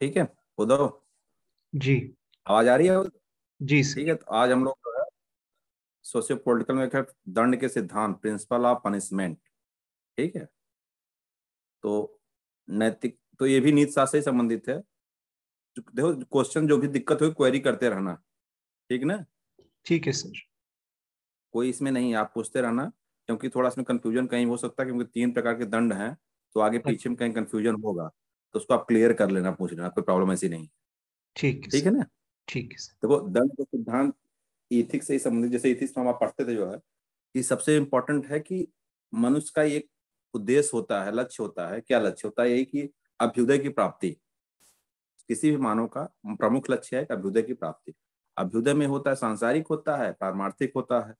ठीक है उदो जी आवाज आ रही है जी ठीक है तो आज हम लोग सोशियो पोलिटिकल में दंड के सिद्धांत प्रिंसिपल ऑफ पनिशमेंट ठीक है तो नैतिक तो ये भी नीति शास्त्र से संबंधित है देखो क्वेश्चन जो भी दिक्कत हो क्वेरी करते रहना ठीक ना ठीक है सर कोई इसमें नहीं आप पूछते रहना क्योंकि थोड़ा इसमें कंफ्यूजन कहीं हो सकता है क्योंकि तीन प्रकार के दंड हैं तो आगे पीछे में कहीं कंफ्यूजन होगा तो उसको आप क्लियर कर लेना पूछ लेना कोई प्रॉब्लम ऐसी नहीं ठीक ठीक है ना ठीक है देखो दंड का सिद्धांत इथिक्स से संबंधित जैसे इथिक्स में तो हम पढ़ते थे जो है कि सबसे इम्पोर्टेंट है कि मनुष्य का एक उद्देश्य होता है लक्ष्य होता है क्या लक्ष्य होता है यही कि अभ्युदय की प्राप्ति किसी भी मानव का प्रमुख लक्ष्य है अभ्युदय की प्राप्ति अभ्युदय में होता है सांसारिक होता है पारमार्थिक होता है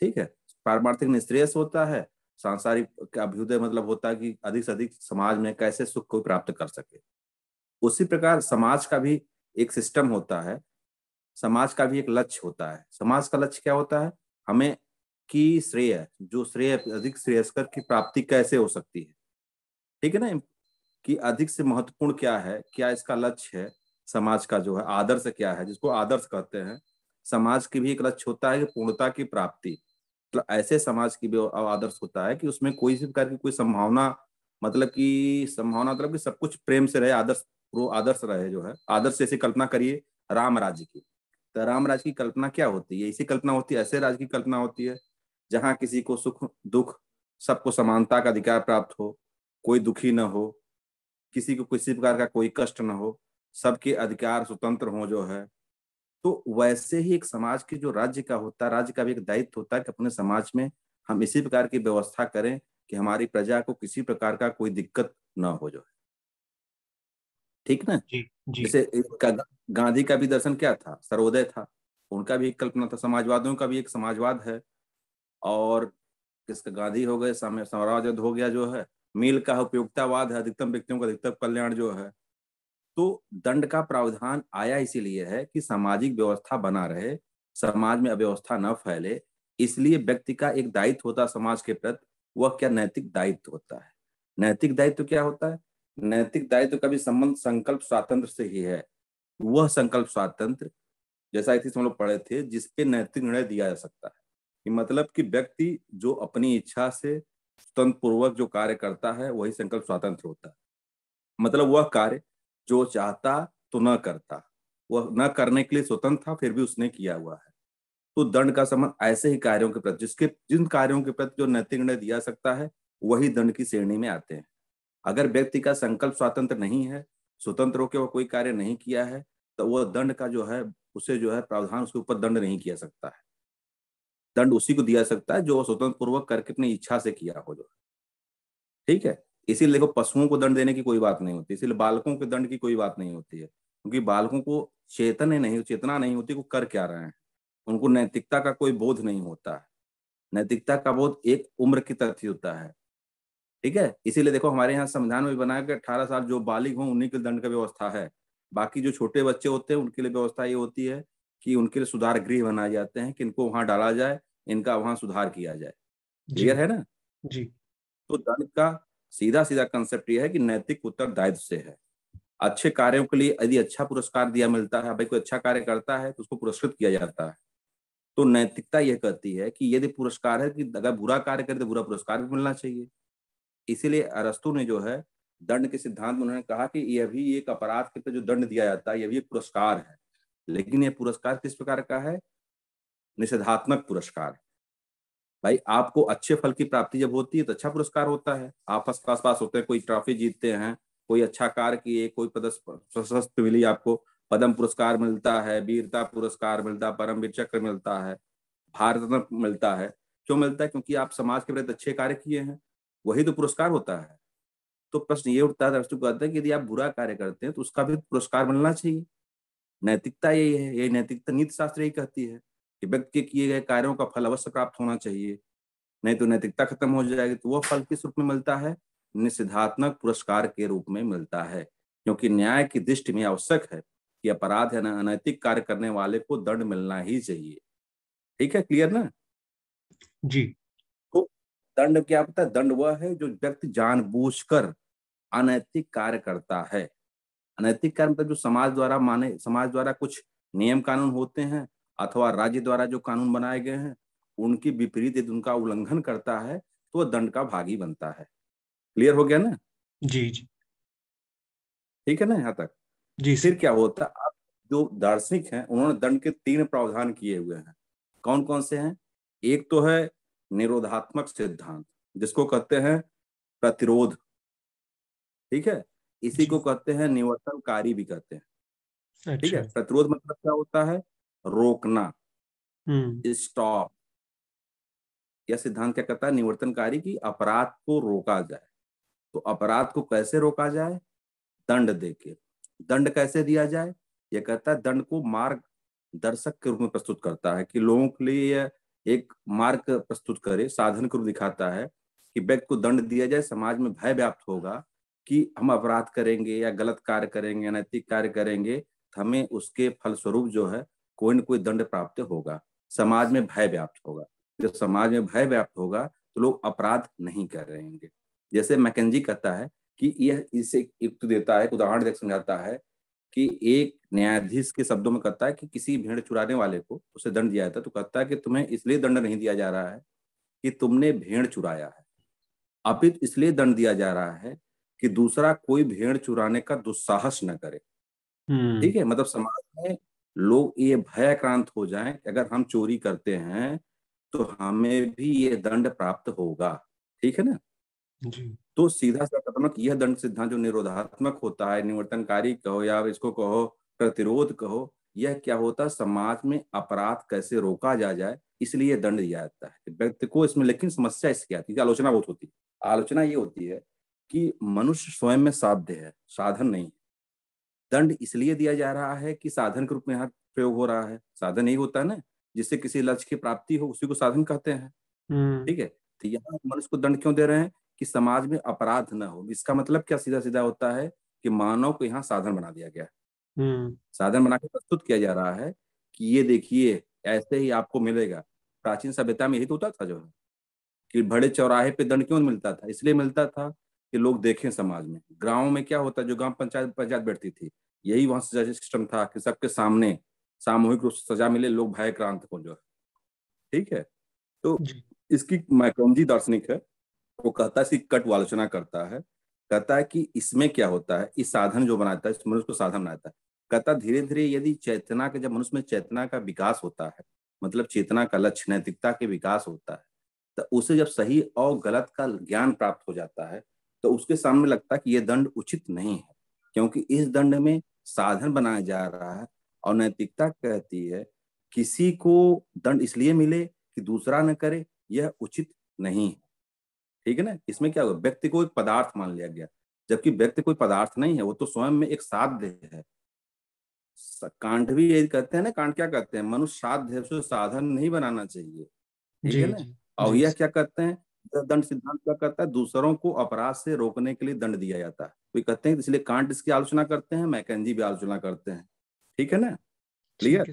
ठीक है पारमार्थिक निश्रेयस होता है सांसारिक अभ्युदय मतलब होता है कि अधिक से अधिक समाज में कैसे सुख को प्राप्त कर सके उसी प्रकार समाज का भी एक सिस्टम होता है समाज का भी एक लक्ष्य होता है समाज का लक्ष्य क्या होता है हमें की श्रेय जो श्रेय अधिक श्रेयस्कर की प्राप्ति कैसे हो सकती है ठीक है ना कि अधिक से महत्वपूर्ण क्या है क्या इसका लक्ष्य है समाज का जो है आदर्श क्या है जिसको आदर्श कहते हैं समाज की भी एक लक्ष्य होता है कि पूर्णता की प्राप्ति मतलब ऐसे समाज की भी आदर्श होता है कि उसमें कोई भी प्रकार की कोई संभावना मतलब कि संभावना मतलब कि सब कुछ प्रेम से रहे आदर्श प्रो आदर्श रहे जो है आदर्श ऐसी कल्पना करिए राम राज्य की तो राम राज्य की कल्पना क्या होती है ऐसी कल्पना होती है ऐसे राज्य की कल्पना होती है जहाँ किसी को सुख दुख सबको समानता का अधिकार प्राप्त हो कोई दुखी न हो किसी को किसी प्रकार का कोई कष्ट न हो सबके अधिकार स्वतंत्र हो जो है तो वैसे ही एक समाज के जो राज्य का होता है राज्य का भी एक दायित्व होता है कि अपने समाज में हम इसी प्रकार की व्यवस्था करें कि हमारी प्रजा को किसी प्रकार का कोई दिक्कत ना हो जाए ठीक ना जी, जी. जैसे गांधी का भी दर्शन क्या था सर्वोदय था उनका भी एक कल्पना था समाजवादियों का भी एक समाजवाद है और किसका गांधी हो गए साम्राज्यवाद हो गया जो है मील का उपयोगितावाद है अधिकतम व्यक्तियों का अधिकतम कल्याण जो है तो दंड का प्रावधान आया इसीलिए है कि सामाजिक व्यवस्था बना रहे समाज में अव्यवस्था न फैले इसलिए व्यक्ति का एक दायित्व होता है समाज के प्रति वह क्या नैतिक दायित्व होता है नैतिक दायित्व क्या होता है नैतिक दायित्व का भी संबंध संकल्प स्वातंत्र से ही है वह संकल्प स्वातंत्र जैसा इतिहास हम लोग पढ़े थे जिसपे नैतिक निर्णय दिया जा सकता है कि मतलब कि व्यक्ति जो अपनी इच्छा से स्वतंत्र पूर्वक जो कार्य करता है वही संकल्प स्वातंत्र होता है मतलब वह कार्य जो चाहता तो न करता वह न करने के लिए स्वतंत्र था फिर भी उसने किया हुआ है तो दंड का संबंध ऐसे ही कार्यों के प्रति जिसके जिन कार्यों के प्रति जो नैतिक निर्णय दिया सकता है वही दंड की श्रेणी में आते हैं अगर व्यक्ति का संकल्प स्वतंत्र नहीं है स्वतंत्र होकर वह कोई कार्य नहीं किया है तो वह दंड का जो है उसे जो है प्रावधान उसके ऊपर दंड नहीं किया सकता है दंड उसी को दिया सकता है जो स्वतंत्र पूर्वक करके अपनी इच्छा से किया हो जो ठीक है इसीलिए देखो पशुओं को दंड देने की कोई बात नहीं होती इसीलिए बालकों के दंड की कोई बात नहीं होती है क्योंकि बालकों को चेतन नहीं चेतना नहीं होती को कर क्या रहे हैं उनको नैतिकता का कोई बोध नहीं होता है नैतिकता का बोध एक उम्र की तरफ होता है ठीक है इसीलिए देखो हमारे यहाँ संविधान में बनाया कि अठारह साल जो बालिक हों उन्हीं के दंड का व्यवस्था है बाकी जो छोटे बच्चे होते हैं उनके लिए व्यवस्था ये होती है कि उनके लिए सुधार गृह बनाए जाते हैं कि इनको वहां डाला जाए इनका वहां सुधार किया जाए क्लियर है ना जी तो दंड का सीधा सीधा कंसेप्ट यह है कि नैतिक उत्तरदायित्व से है अच्छे कार्यों के लिए यदि अच्छा पुरस्कार दिया मिलता है भाई कोई अच्छा कार्य करता है तो उसको पुरस्कृत किया जाता है तो नैतिकता यह कहती है कि यदि पुरस्कार है कि अगर बुरा कार्य करे तो बुरा पुरस्कार भी मिलना चाहिए इसीलिए अरस्तु ने जो है दंड के सिद्धांत में उन्होंने कहा कि यह भी एक अपराध के जो दंड दिया जाता है यह भी एक पुरस्कार है लेकिन यह पुरस्कार किस प्रकार का है निषेधात्मक पुरस्कार भाई आपको अच्छे फल की प्राप्ति जब होती है तो अच्छा पुरस्कार होता है आप फर्स्ट क्लास पास होते हैं कोई ट्रॉफी जीतते हैं कोई अच्छा कार्य किए कोई सशस्त्र मिली आपको पद्म पुरस्कार मिलता है वीरता पुरस्कार मिलता है परमवीर चक्र मिलता है भारत मिलता है क्यों मिलता है क्योंकि आप समाज के प्रति अच्छे कार्य किए हैं वही तो पुरस्कार होता है तो प्रश्न ये उठता है दर्शकों कहते हैं कि यदि आप बुरा कार्य करते हैं तो उसका भी पुरस्कार मिलना चाहिए नैतिकता यही है यही नैतिकता नीति शास्त्र यही कहती है कि व्यक्ति के किए गए कार्यों का फल अवश्य प्राप्त होना चाहिए नहीं तो नैतिकता खत्म हो जाएगी तो वह फल किस रूप में मिलता है निषेधात्मक पुरस्कार के रूप में मिलता है क्योंकि न्याय की दृष्टि में आवश्यक है कि अपराध या अनैतिक कार्य करने वाले को दंड मिलना ही चाहिए ठीक है क्लियर ना जी तो दंड क्या होता है दंड वह है जो व्यक्ति जानबूझकर अनैतिक कार्य करता है अनैतिक कार्य मतलब जो समाज द्वारा माने समाज द्वारा कुछ नियम कानून होते हैं अथवा राज्य द्वारा जो कानून बनाए गए हैं उनके विपरीत यदि उनका उल्लंघन करता है तो वह दंड का भागी बनता है क्लियर हो गया ना जी जी ठीक है ना यहाँ तक जी फिर क्या होता है अब जो दार्शनिक हैं उन्होंने दंड के तीन प्रावधान किए हुए हैं कौन कौन से हैं एक तो है निरोधात्मक सिद्धांत जिसको कहते हैं प्रतिरोध ठीक है इसी को कहते हैं निवर्तनकारी भी कहते हैं ठीक है अच्छा। प्रतिरोध मतलब क्या होता है रोकना स्टॉप हम्म। यह सिद्धांत क्या कहता है निवर्तनकारी की अपराध को रोका जाए तो अपराध को कैसे रोका जाए दंड देके दंड कैसे दिया जाए यह कहता है दंड को मार्ग दर्शक के रूप में प्रस्तुत करता है कि लोगों के लिए एक मार्ग प्रस्तुत करे साधन के रूप दिखाता है कि व्यक्ति को दंड दिया जाए समाज में भय व्याप्त होगा कि हम अपराध करेंगे या गलत कार्य करेंगे अनैतिक कार्य करेंगे तो हमें उसके फलस्वरूप जो है कोई न कोई दंड प्राप्त होगा समाज में भय व्याप्त होगा जब समाज में भय व्याप्त होगा तो लोग अपराध नहीं कर रहेंगे जैसे मैकेजी कहता है कि यह इसे युक्त देता है उदाहरण देख समझाता है कि एक न्यायाधीश के शब्दों में कहता है कि किसी भेड़ चुराने वाले को उसे दंड दिया जाता है तो कहता है कि तुम्हें इसलिए दंड नहीं दिया जा रहा है कि तुमने भेड़ चुराया है अपित इसलिए दंड दिया जा रहा है कि दूसरा कोई भेड़ चुराने का दुस्साहस न करे हम्म। ठीक है मतलब समाज में लोग ये भयक्रांत हो जाएं अगर हम चोरी करते हैं तो हमें भी ये दंड प्राप्त होगा ठीक है ना जी। तो सीधा सकारात्मक यह दंड सिद्धांत जो निरोधात्मक होता है निवर्तनकारी कहो या इसको कहो प्रतिरोध कहो यह क्या होता है समाज में अपराध कैसे रोका जा जाए इसलिए दंड दिया जाता है व्यक्ति को इसमें लेकिन समस्या इसकी आती है आलोचना बहुत होती है आलोचना ये होती है कि मनुष्य स्वयं में साध्य है साधन नहीं है दंड इसलिए दिया जा रहा है कि साधन के रूप में यहाँ प्रयोग हो रहा है साधन नहीं होता ना जिससे किसी लक्ष्य की प्राप्ति हो उसी को साधन कहते हैं हम्म। ठीक है तो यहाँ मनुष्य को दंड क्यों दे रहे हैं कि समाज में अपराध न हो इसका मतलब क्या सीधा सीधा होता है कि मानव को यहाँ साधन बना दिया गया है हम्म। साधन बना के प्रस्तुत किया जा रहा है कि ये देखिए ऐसे ही आपको मिलेगा प्राचीन सभ्यता में यही तो होता था जो है कि बड़े चौराहे पे दंड क्यों मिलता था इसलिए मिलता था कि लोग देखें समाज में गाँव में क्या होता है जो ग्राम पंचायत पंचायत बैठती थी यही वहां सजा सिस्टम था कि सबके सामने सामूहिक रूप से सजा मिले लोग भय क्रांत हो जो ठीक है तो इसकी मैकोजी दार्शनिक है वो कहता है कट आलोचना करता है कहता है कि इसमें क्या होता है इस साधन जो बनाता है इस मनुष्य को साधन बनाता है कहता धीरे धीरे यदि चेतना के जब मनुष्य में चेतना का विकास होता है मतलब चेतना का लक्ष्य नैतिकता के विकास होता है तो उसे जब सही और गलत का ज्ञान प्राप्त हो जाता है तो उसके सामने लगता कि यह दंड उचित नहीं है क्योंकि इस दंड में साधन बनाया जा रहा है और नैतिकता कहती है किसी को दंड इसलिए मिले कि दूसरा न करे यह उचित नहीं है ठीक है ना इसमें क्या हुआ व्यक्ति को एक पदार्थ मान लिया गया जबकि व्यक्ति कोई पदार्थ नहीं है वो तो स्वयं में एक साध्य है कांड भी यही कहते हैं ना कांड क्या कहते हैं मनुष्य साध्य साधन नहीं बनाना चाहिए ठीक है ना और यह क्या कहते हैं दंड सिद्धांत क्या करता है दूसरों को अपराध से रोकने के लिए दंड दिया जाता है कोई कहते हैं इसलिए कांट इसकी आलोचना करते हैं मैकेजी भी आलोचना करते हैं ठीक है ना क्लियर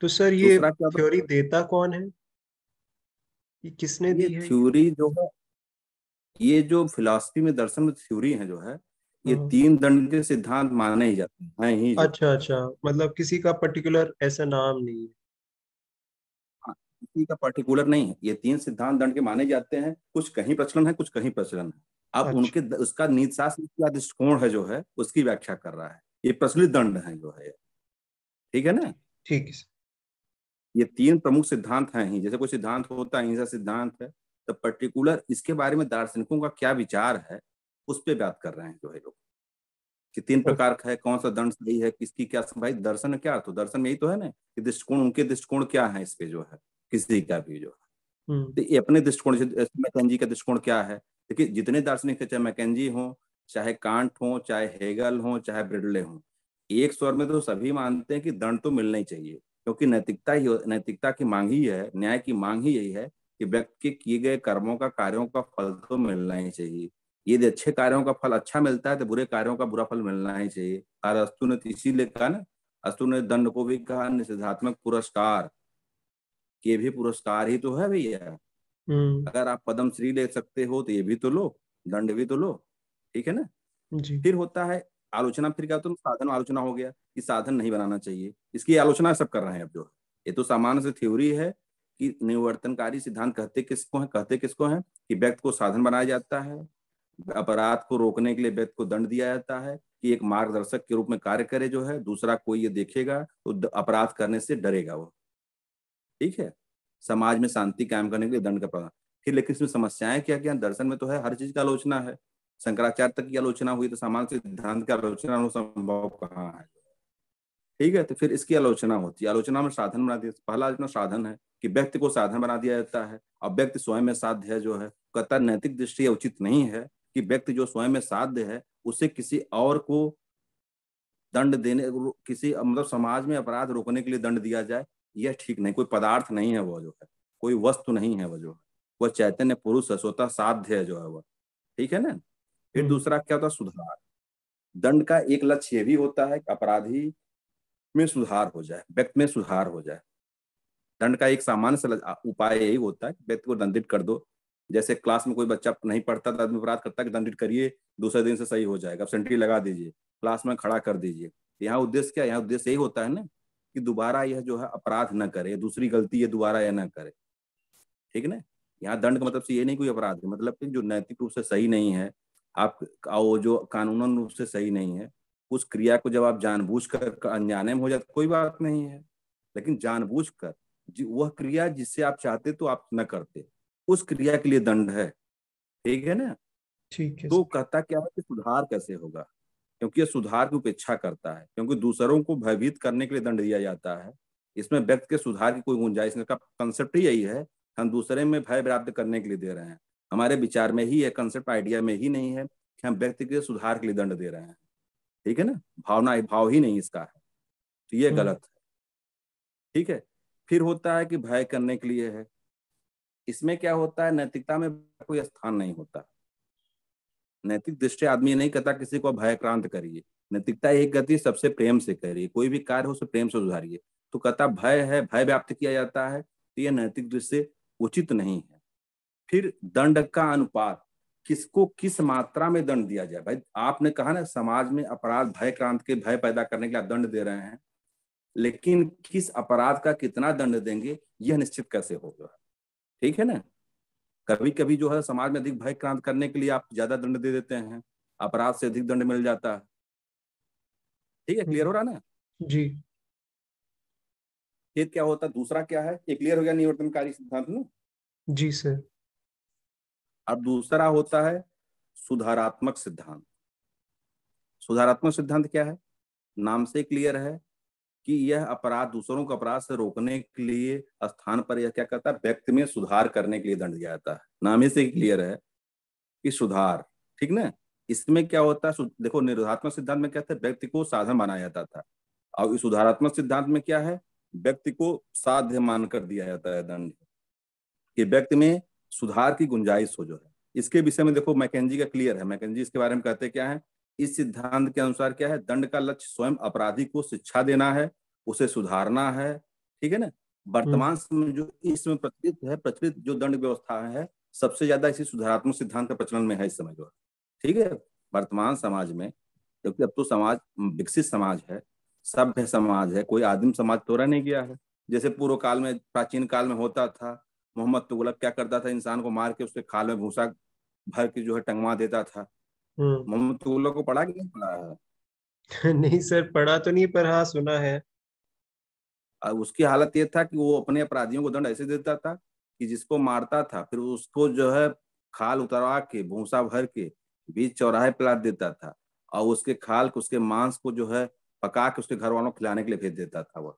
तो सर ये थ्योरी देता कौन है ये किसने दी है थ्योरी जो है ये जो फिलॉसफी में दर्शन में थ्योरी है जो है ये हाँ। तीन दंड के सिद्धांत माने ही जाते हैं ही अच्छा अच्छा मतलब किसी का पर्टिकुलर ऐसा नाम नहीं है किसी का पर्टिकुलर नहीं है ये तीन सिद्धांत दंड के माने जाते हैं कुछ कहीं प्रचलन है कुछ कहीं प्रचलन है अब अच्छा। उनके उसका नीतिशास दृष्टिकोण है जो है उसकी व्याख्या कर रहा है ये प्रचलित दंड है जो है ठीक है ना ठीक है ये तीन प्रमुख सिद्धांत हैं ही जैसे कोई सिद्धांत होता है अहिंसा सिद्धांत है तो पर्टिकुलर इसके बारे में दार्शनिकों का क्या विचार है उस पर बात कर रहे हैं जो है लोग कि तीन अच्छा। प्रकार का है कौन सा दंड सही है किसकी क्या भाई दर्शन क्या अर्थ तो दर्शन यही तो है ना कि दृष्टिकोण उनके दृष्टिकोण क्या है इस पे जो है किसी का भी जो हम्म। तो ये अपने दृष्टिकोण से मैकेजी का दृष्टिकोण क्या है देखिए जितने दार्शनिक चाहे मैकेजी हो चाहे कांट हो चाहे हेगल हो चाहे ब्रिडले हो एक स्वर में तो सभी मानते हैं कि दंड तो मिलना ही चाहिए क्योंकि नैतिकता ही नैतिकता की मांग ही है न्याय की मांग ही यही है कि व्यक्ति के किए गए कर्मों का कार्यों का फल तो मिलना ही चाहिए यदि अच्छे कार्यों का फल अच्छा मिलता है तो बुरे कार्यों का बुरा फल मिलना ही चाहिए और अस्तु ने इसीलिए कहा ना अस्तु ने दंड को भी कहा निषेधात्मक पुरस्कार ये भी पुरस्कार ही तो है भैया हम्म। अगर आप पद्म श्री ले सकते हो तो ये भी तो लो दंड भी तो लो ठीक है ना जी। फिर होता है आलोचना फिर क्या तो साधन आलोचना हो गया कि साधन नहीं बनाना चाहिए इसकी आलोचना सब कर रहे हैं अब जो ये तो सामान्य से थ्योरी है कि निवर्तनकारी सिद्धांत कहते किसको है कहते किसको है कि व्यक्ति को साधन बनाया जाता है अपराध को रोकने के लिए व्यक्ति को दंड दिया जाता है कि एक मार्गदर्शक के रूप में कार्य करे जो है दूसरा कोई ये देखेगा तो अपराध करने से डरेगा वो ठीक है समाज में शांति कायम करने के लिए दंड का प्रावधान फिर लेकिन इसमें समस्याएं क्या क्या दर्शन में तो है हर चीज का आलोचना है शंकराचार्य तक की आलोचना हुई तो सामान्य सिद्धांत का आलोचना संभव कहाँ है ठीक है तो फिर इसकी आलोचना होती है आलोचना में साधन बना दिया पहला आलोचना साधन है कि व्यक्ति को साधन बना दिया जाता है और व्यक्ति स्वयं में साध्य है जो है कतर नैतिक दृष्टि उचित नहीं है कि व्यक्ति जो स्वयं में साध्य है उसे किसी और को दंड देने किसी मतलब समाज में अपराध रोकने के लिए दंड दिया जाए यह ठीक नहीं कोई पदार्थ नहीं है वह जो है कोई वस्तु नहीं है वह जो है वह चैतन्य पुरुष है स्वतः साध्य है जो है वह ठीक है ना फिर हम्म। दूसरा क्या होता है सुधार दंड का एक लक्ष्य यह भी होता है कि अपराधी में सुधार हो जाए व्यक्ति में सुधार हो जाए दंड का एक सामान्य उपाय यही होता है व्यक्ति को दंडित कर दो जैसे क्लास में कोई बच्चा नहीं पढ़ता तो आदमी अपराध करता कि दंडित करिए दूसरे दिन से सही हो जाएगा अब सेंट्री लगा दीजिए क्लास में खड़ा कर दीजिए यहाँ उद्देश्य क्या यहाँ उद्देश्य यही होता है ना कि दोबारा यह जो है अपराध न करे दूसरी गलती ये दोबारा यह ना करे ठीक ना यहाँ दंड का मतलब से ये नहीं कोई अपराध है मतलब कि जो नैतिक रूप से सही नहीं है आप वो जो कानून रूप से सही नहीं है उस क्रिया को जब आप जानबूझ कर अनजाने में हो जाए कोई बात नहीं है लेकिन जानबूझ कर वह क्रिया जिससे आप चाहते तो आप न करते उस क्रिया के लिए दंड है ठीक है ना ठीक है तो कहता क्या है कि सुधार कैसे होगा क्योंकि यह सुधार की उपेक्षा करता है क्योंकि दूसरों को भयभीत करने के लिए दंड दिया जाता है इसमें व्यक्ति के सुधार की कोई गुंजाइश नहीं का कंसेप्ट ही यही है हम दूसरे में भय प्राप्त करने के लिए दे रहे हैं हमारे विचार में ही यह कंसेप्ट आइडिया में ही नहीं है कि हम व्यक्ति के सुधार के लिए दंड दे रहे हैं ठीक है ना भावना भाव ही नहीं इसका है तो ये हम्म। गलत है ठीक है फिर होता है कि भय करने के लिए है इसमें क्या होता है नैतिकता में कोई स्थान नहीं होता है नैतिक दृष्टि आदमी नहीं कहता किसी को भयक्रांत करिए नैतिकता एक गति सबसे प्रेम से करिए कोई भी कार्य हो उसे प्रेम से सुधारिए तो कहता भय है भय व्याप्त किया जाता है तो यह नैतिक दृष्टि उचित नहीं है फिर दंड का अनुपात किसको किस मात्रा में दंड दिया जाए भाई आपने कहा ना समाज में अपराध भय क्रांत के भय पैदा करने के लिए आप दंड दे रहे हैं लेकिन किस अपराध का कितना दंड देंगे यह निश्चित कैसे होगा ठीक है ना कभी कभी जो है समाज में अधिक भय क्रांत करने के लिए आप ज्यादा दंड दे देते हैं अपराध से अधिक दंड मिल जाता है ठीक है क्लियर हो रहा ना जी ये क्या होता दूसरा क्या है ये क्लियर हो गया निवर्तनकारी सिद्धांत में जी सर अब दूसरा होता है सुधारात्मक सिद्धांत सुधारात्मक सिद्धांत क्या है नाम से क्लियर है कि यह अपराध दूसरों को अपराध से रोकने के लिए स्थान पर यह क्या करता है व्यक्ति में सुधार करने के लिए दंड दिया जाता है नाम ही से क्लियर है कि सुधार ठीक ना इसमें क्या होता है देखो निरोधात्मक सिद्धांत में क्या था व्यक्ति को साधन बनाया जाता था और इस सुधारात्मक सिद्धांत में क्या है व्यक्ति को साध्य मान कर दिया जाता है दंड कि व्यक्ति में सुधार की गुंजाइश हो जो है इसके विषय में देखो मैकेजी का क्लियर है मैकेजी इसके बारे में कहते क्या है इस सिद्धांत के अनुसार क्या है दंड का लक्ष्य स्वयं अपराधी को शिक्षा देना है उसे सुधारना है ठीक है ना वर्तमान हम्म। समय जो इसमें प्रचलित है प्रचलित जो दंड व्यवस्था है सबसे ज्यादा इसी सुधारात्मक सिद्धांत का प्रचलन में है इस समय जो ठीक है वर्तमान समाज में क्योंकि अब तो समाज विकसित समाज है सभ्य समाज है कोई आदिम समाज तो रह नहीं गया है जैसे पूर्व काल में प्राचीन काल में होता था मोहम्मद तुगलक क्या करता था इंसान को मार के उसके खाल में भूसा भर के जो है टंगवा देता था मोहम्मद लोग को पढ़ा कि नहीं पढ़ा है नहीं सर पढ़ा तो नहीं पर हाँ सुना है और उसकी हालत यह था कि वो अपने अपराधियों को दंड ऐसे देता था कि जिसको मारता था फिर उसको जो है खाल उतरवा के भूसा भर के बीच चौराहे पिला देता था और उसके खाल को उसके मांस को जो है पका के उसके घर वालों को खिलाने के लिए भेज देता था वह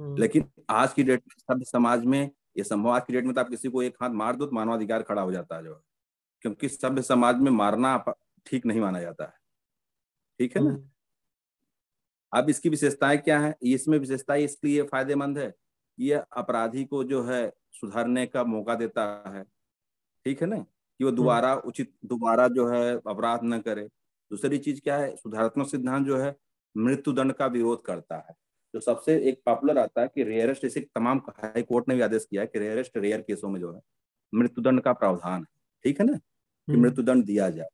हम्म। लेकिन आज की डेट में सभ्य समाज में ये आज की डेट में तो आप किसी को एक हाथ मार दो तो मानवाधिकार खड़ा हो जाता है जो है क्योंकि सभ्य समाज में मारना ठीक नहीं माना जाता है ठीक है ना हम्म। अब इसकी विशेषताएं क्या है इसमें विशेषता इसलिए फायदेमंद है यह अपराधी को जो है सुधारने का मौका देता है ठीक है ना कि वो हम्म। दोबारा उचित दोबारा जो है अपराध न करे दूसरी चीज क्या है सुधारात्मक सिद्धांत जो है मृत्युदंड का विरोध करता है जो सबसे एक पॉपुलर आता है कि रेयरेस्ट इसे तमाम हाई कोर्ट ने भी आदेश किया है कि रेयरेस्ट रेयर केसों में जो है मृत्युदंड का प्रावधान है ठीक है ना कि हम्म। मृत्युदंड दिया जाए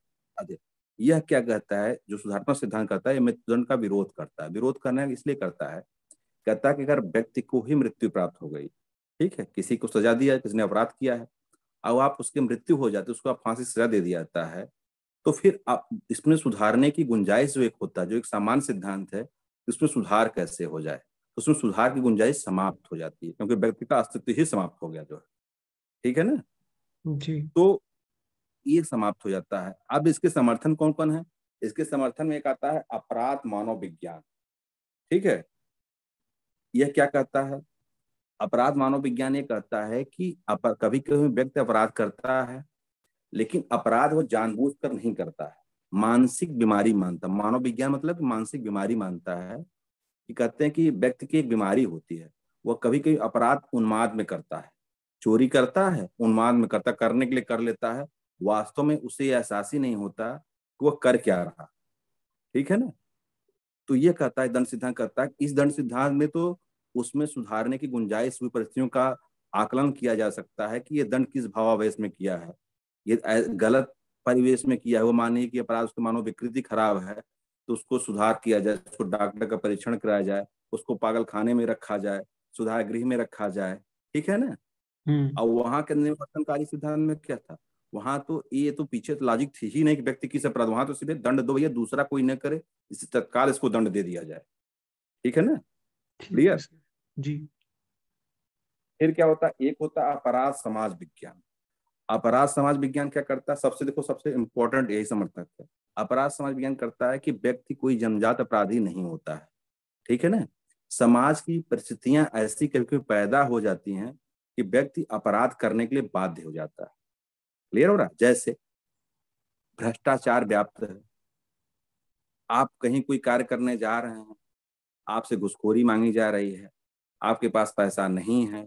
यह क्या कहता है जो सुधारात्मक सिद्धांत कहता है मृत्युदंड का विरोध करता है विरोध करना इसलिए करता है कहता है कि अगर व्यक्ति को ही मृत्यु प्राप्त हो गई ठीक है किसी को सजा दिया किसी ने अपराध किया है अब आप उसकी मृत्यु हो जाती है उसको आप फांसी सजा दे दिया जाता है तो फिर आप इसमें सुधारने की गुंजाइश जो एक होता है जो एक सामान्य सिद्धांत है उसमें सुधार कैसे हो जाए उसमें सुधार की गुंजाइश समाप्त हो जाती है क्योंकि व्यक्ति का अस्तित्व ही समाप्त हो गया जो है ठीक है ना जी तो ये समाप्त हो जाता है अब इसके समर्थन कौन कौन है इसके समर्थन में एक आता है अपराध मानव विज्ञान ठीक है यह क्या कहता है अपराध मानव विज्ञान ये कहता है कि अपर, कभी कभी व्यक्ति अपराध करता है लेकिन अपराध वो जानबूझकर नहीं करता है मानसिक बीमारी मानता मानव विज्ञान मतलब मानसिक बीमारी मानता है कि कहते हैं कि व्यक्ति की एक बीमारी होती है वह कभी कभी अपराध उन्माद में करता है चोरी करता है उन्माद में करता करने के लिए कर लेता है वास्तव में उसे एहसास ही नहीं होता कि वह कर क्या रहा ठीक है ना तो यह कहता है दंड सिद्धांत कहता है इस दंड सिद्धांत में तो उसमें सुधारने की गुंजाइश हुई परिस्थितियों का आकलन किया जा सकता है कि यह दंड किस भावावेश में किया है ये गलत परिवेश में किया है वो मानिए कि अपराध उसकी मानव विकृति खराब है तो उसको सुधार किया जाए उसको डॉक्टर का परीक्षण कराया जाए उसको पागल खाने में रखा जाए सुधार गृह में रखा जाए ठीक है ना हम्म। और वहां के निर्वर्तनकारी सिद्धांत में क्या था वहां तो ये तो पीछे तो लॉजिक थी ही नहीं कि व्यक्ति किस अपराध वहां तो सीधे दंड दो भैया दूसरा कोई न करे इसे तत्काल इसको दंड दे दिया जाए ठीक है ना क्लियर जी फिर क्या होता है एक होता अपराध समाज विज्ञान अपराध समाज विज्ञान क्या करता है सबसे देखो सबसे इंपॉर्टेंट यही समर्थक है अपराध समाज विज्ञान करता है कि व्यक्ति कोई जनजात अपराधी नहीं होता है ठीक है ना समाज की परिस्थितियां ऐसी करके पैदा हो जाती हैं कि व्यक्ति अपराध करने के लिए बाध्य हो जाता है क्लियर हो रहा जैसे भ्रष्टाचार व्याप्त है आप कहीं कोई कार्य करने जा रहे हैं आपसे घुसखोरी मांगी जा रही है आपके पास पैसा नहीं है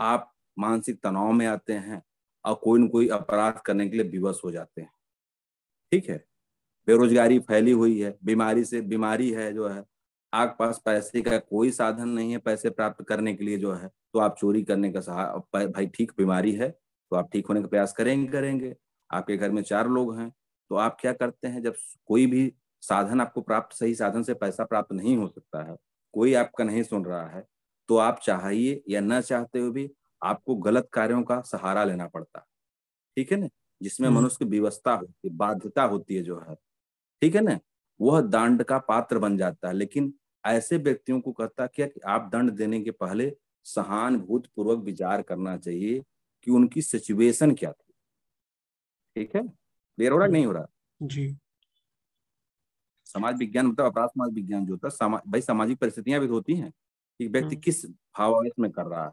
आप मानसिक तनाव में आते हैं और कोई ना कोई अपराध करने के लिए विवश हो जाते हैं ठीक है बेरोजगारी फैली हुई है बीमारी से बीमारी है जो है आपके पास पैसे का कोई साधन नहीं है पैसे प्राप्त करने के लिए जो है तो आप चोरी करने का सहारा भाई ठीक बीमारी है तो आप ठीक होने का प्रयास करेंगे करेंगे आपके घर में चार लोग हैं तो आप क्या करते हैं जब कोई भी साधन आपको प्राप्त सही साधन से पैसा प्राप्त नहीं हो सकता है कोई आपका नहीं सुन रहा है तो आप चाहिए या न चाहते हुए भी आपको गलत कार्यों का सहारा लेना पड़ता है ठीक है ना जिसमें हम्म। मनुष्य की विवस्था होती है बाध्यता होती है जो है ठीक है ना वह दंड का पात्र बन जाता है लेकिन ऐसे व्यक्तियों को कहता क्या कि आप दंड देने के पहले सहानुभूत पूर्वक विचार करना चाहिए कि उनकी सिचुएशन क्या थी ठीक है देर हो रहा नहीं हो रहा जी समाज विज्ञान मतलब अपराध समाज विज्ञान जो होता है समा, भाई सामाजिक परिस्थितियां भी होती हैं कि व्यक्ति हाँ। किस भाव में कर रहा है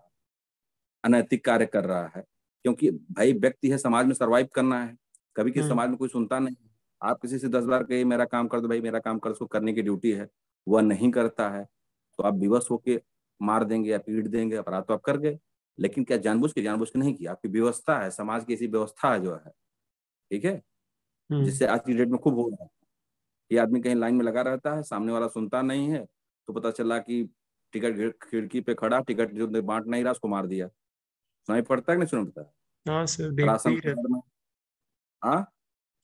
अनैतिक कार्य कर रहा है क्योंकि भाई व्यक्ति है समाज में सर्वाइव करना है कभी किसी हाँ। समाज में कोई सुनता नहीं आप किसी से दस बार कहिए मेरा काम कर दो भाई मेरा काम कर उसको करने की ड्यूटी है वह नहीं करता है तो आप विवश होके मार देंगे या पीट देंगे अपराध तो आप कर गए लेकिन क्या जानबूझ के जानबूझ के नहीं किया आपकी व्यवस्था है समाज की ऐसी व्यवस्था है जो है ठीक है हम्म। जिससे आज की डेट में खूब हो रहा है ये आदमी कहीं लाइन में लगा रहता है सामने वाला सुनता नहीं है तो पता चला कि टिकट खिड़की पे खड़ा टिकट जो बांट नहीं रहा उसको मार दिया सुनाई पड़ता है कि नहीं सुना पड़ता हाँ, राशन हाँ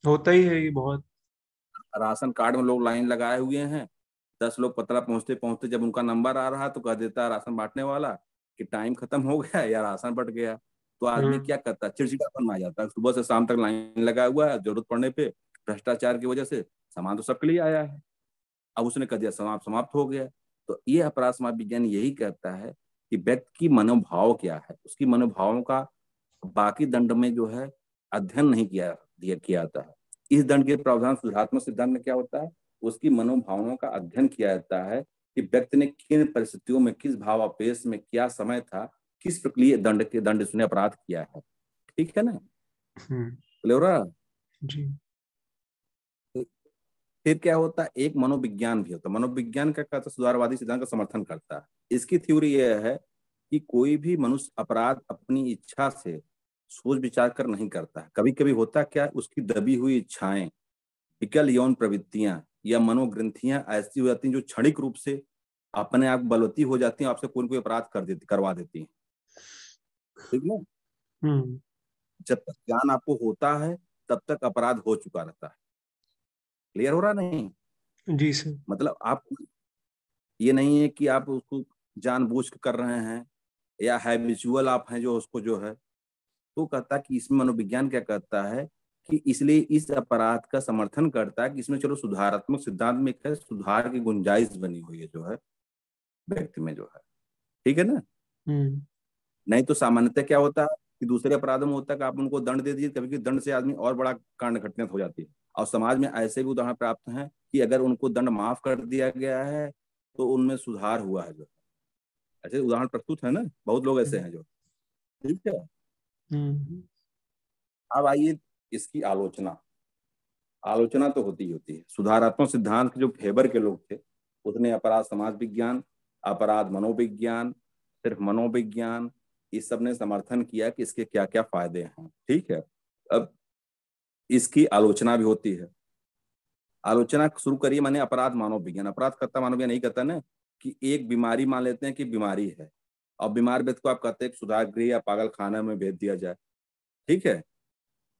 होता ही है ये बहुत राशन कार्ड में लोग लाइन लगाए हुए हैं दस लोग पतला पहुंचते पहुंचते जब उनका नंबर आ रहा तो कह देता है राशन बांटने वाला कि टाइम खत्म हो गया या राशन बट गया तो आदमी हम्म। क्या करता है चिड़चिड़ापन आ जाता है सुबह से शाम तक लाइन लगा हुआ है जरूरत पड़ने पे भ्रष्टाचार की वजह से सामान तो सबके लिए आया है अब उसने कह दिया समाप्त समाप्त हो गया तो ये अपराध समाप्त विज्ञान यही कहता है कि व्यक्ति की मनोभाव क्या है उसकी मनोभावों का बाकी दंड में जो है अध्ययन नहीं किया दिया किया जाता है इस दंड के प्रावधान सुधारात्मक सिद्धांत में क्या होता है उसकी मनोभावों का अध्ययन किया जाता है कि व्यक्ति ने किन परिस्थितियों में किस भावापेश में क्या समय था किस प्रक्रिया दंड के दंड सुने अपराध किया है ठीक है ना हम्म। बोले फिर क्या होता है एक मनोविज्ञान भी होता है मनोविज्ञान का कहता सुधारवादी सिद्धांत का समर्थन करता है इसकी थ्योरी यह है कि कोई भी मनुष्य अपराध अपनी इच्छा से सोच विचार कर नहीं करता कभी कभी होता क्या उसकी दबी हुई इच्छाएं विकल यौन प्रवृत्तियां या मनोग्रंथियां ऐसी हो जाती हैं जो क्षणिक रूप से अपने आप बलवती हो जाती हैं आपसे कोई कोई अपराध कर देती करवा देती हैं ठीक है हम्म। जब तक ज्ञान आपको होता है तब तक अपराध हो चुका रहता है क्लियर हो रहा नहीं जी सर मतलब आप ये नहीं है कि आप उसको जानबूझ कर रहे हैं या हैबिचुअल आप हैं जो उसको जो है तो कहता कि इसमें मनोविज्ञान क्या कहता है कि इसलिए इस अपराध का समर्थन करता है कि इसमें चलो सुधारात्मक सिद्धांत में है सुधार की गुंजाइश बनी हुई है जो है व्यक्ति में जो है ठीक है ना हम्म। नहीं तो सामान्यतः क्या होता है कि दूसरे अपराधों में होता है कि आप उनको दंड दे दीजिए कभी कभी दंड से आदमी और बड़ा कांड घटना हो जाती है और समाज में ऐसे भी उदाहरण प्राप्त हैं कि अगर उनको दंड माफ कर दिया गया है तो उनमें सुधार हुआ है जो ऐसे उदाहरण प्रस्तुत है ना बहुत लोग ऐसे हैं जो हम्म। ठीक है हम्म। अब आइए इसकी आलोचना आलोचना तो होती ही होती है सुधारात्मक सिद्धांत के जो फेबर के लोग थे उसने अपराध समाज विज्ञान अपराध मनोविज्ञान सिर्फ मनोविज्ञान इस सब ने समर्थन किया कि इसके क्या क्या फायदे हैं ठीक है अब इसकी आलोचना भी होती है आलोचना शुरू करिए मैंने अपराध मानव विज्ञान अपराध करता मानव नहीं करता ना कि एक बीमारी मान लेते हैं कि बीमारी है और बीमार व्यक्ति को आप कहते हैं सुधार गृह या पागल खाना में भेज दिया जाए ठीक है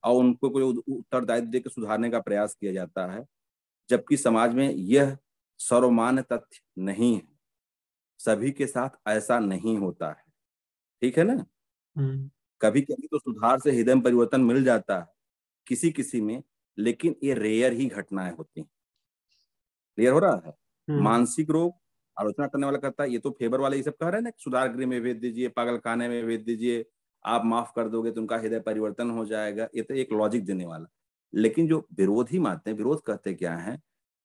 और उनको कोई उत्तरदायित्व देकर सुधारने का प्रयास किया जाता है जबकि समाज में यह सर्वमान्य तथ्य नहीं है सभी के साथ ऐसा नहीं होता है ठीक है ना हम्म। कभी कभी तो सुधार से हृदय परिवर्तन मिल जाता है किसी किसी में लेकिन ये रेयर ही घटनाएं होती हैं क्लियर हो रहा है हम्म। मानसिक रोग आलोचना करने वाला कहता है ये तो फेवर वाले ये सब कह रहे हैं ना सुधार गृह में भेज दीजिए पागल खाने में भेज दीजिए आप माफ कर दोगे तो उनका हृदय परिवर्तन हो जाएगा ये तो एक लॉजिक देने वाला लेकिन जो विरोधी मानते हैं विरोध कहते क्या है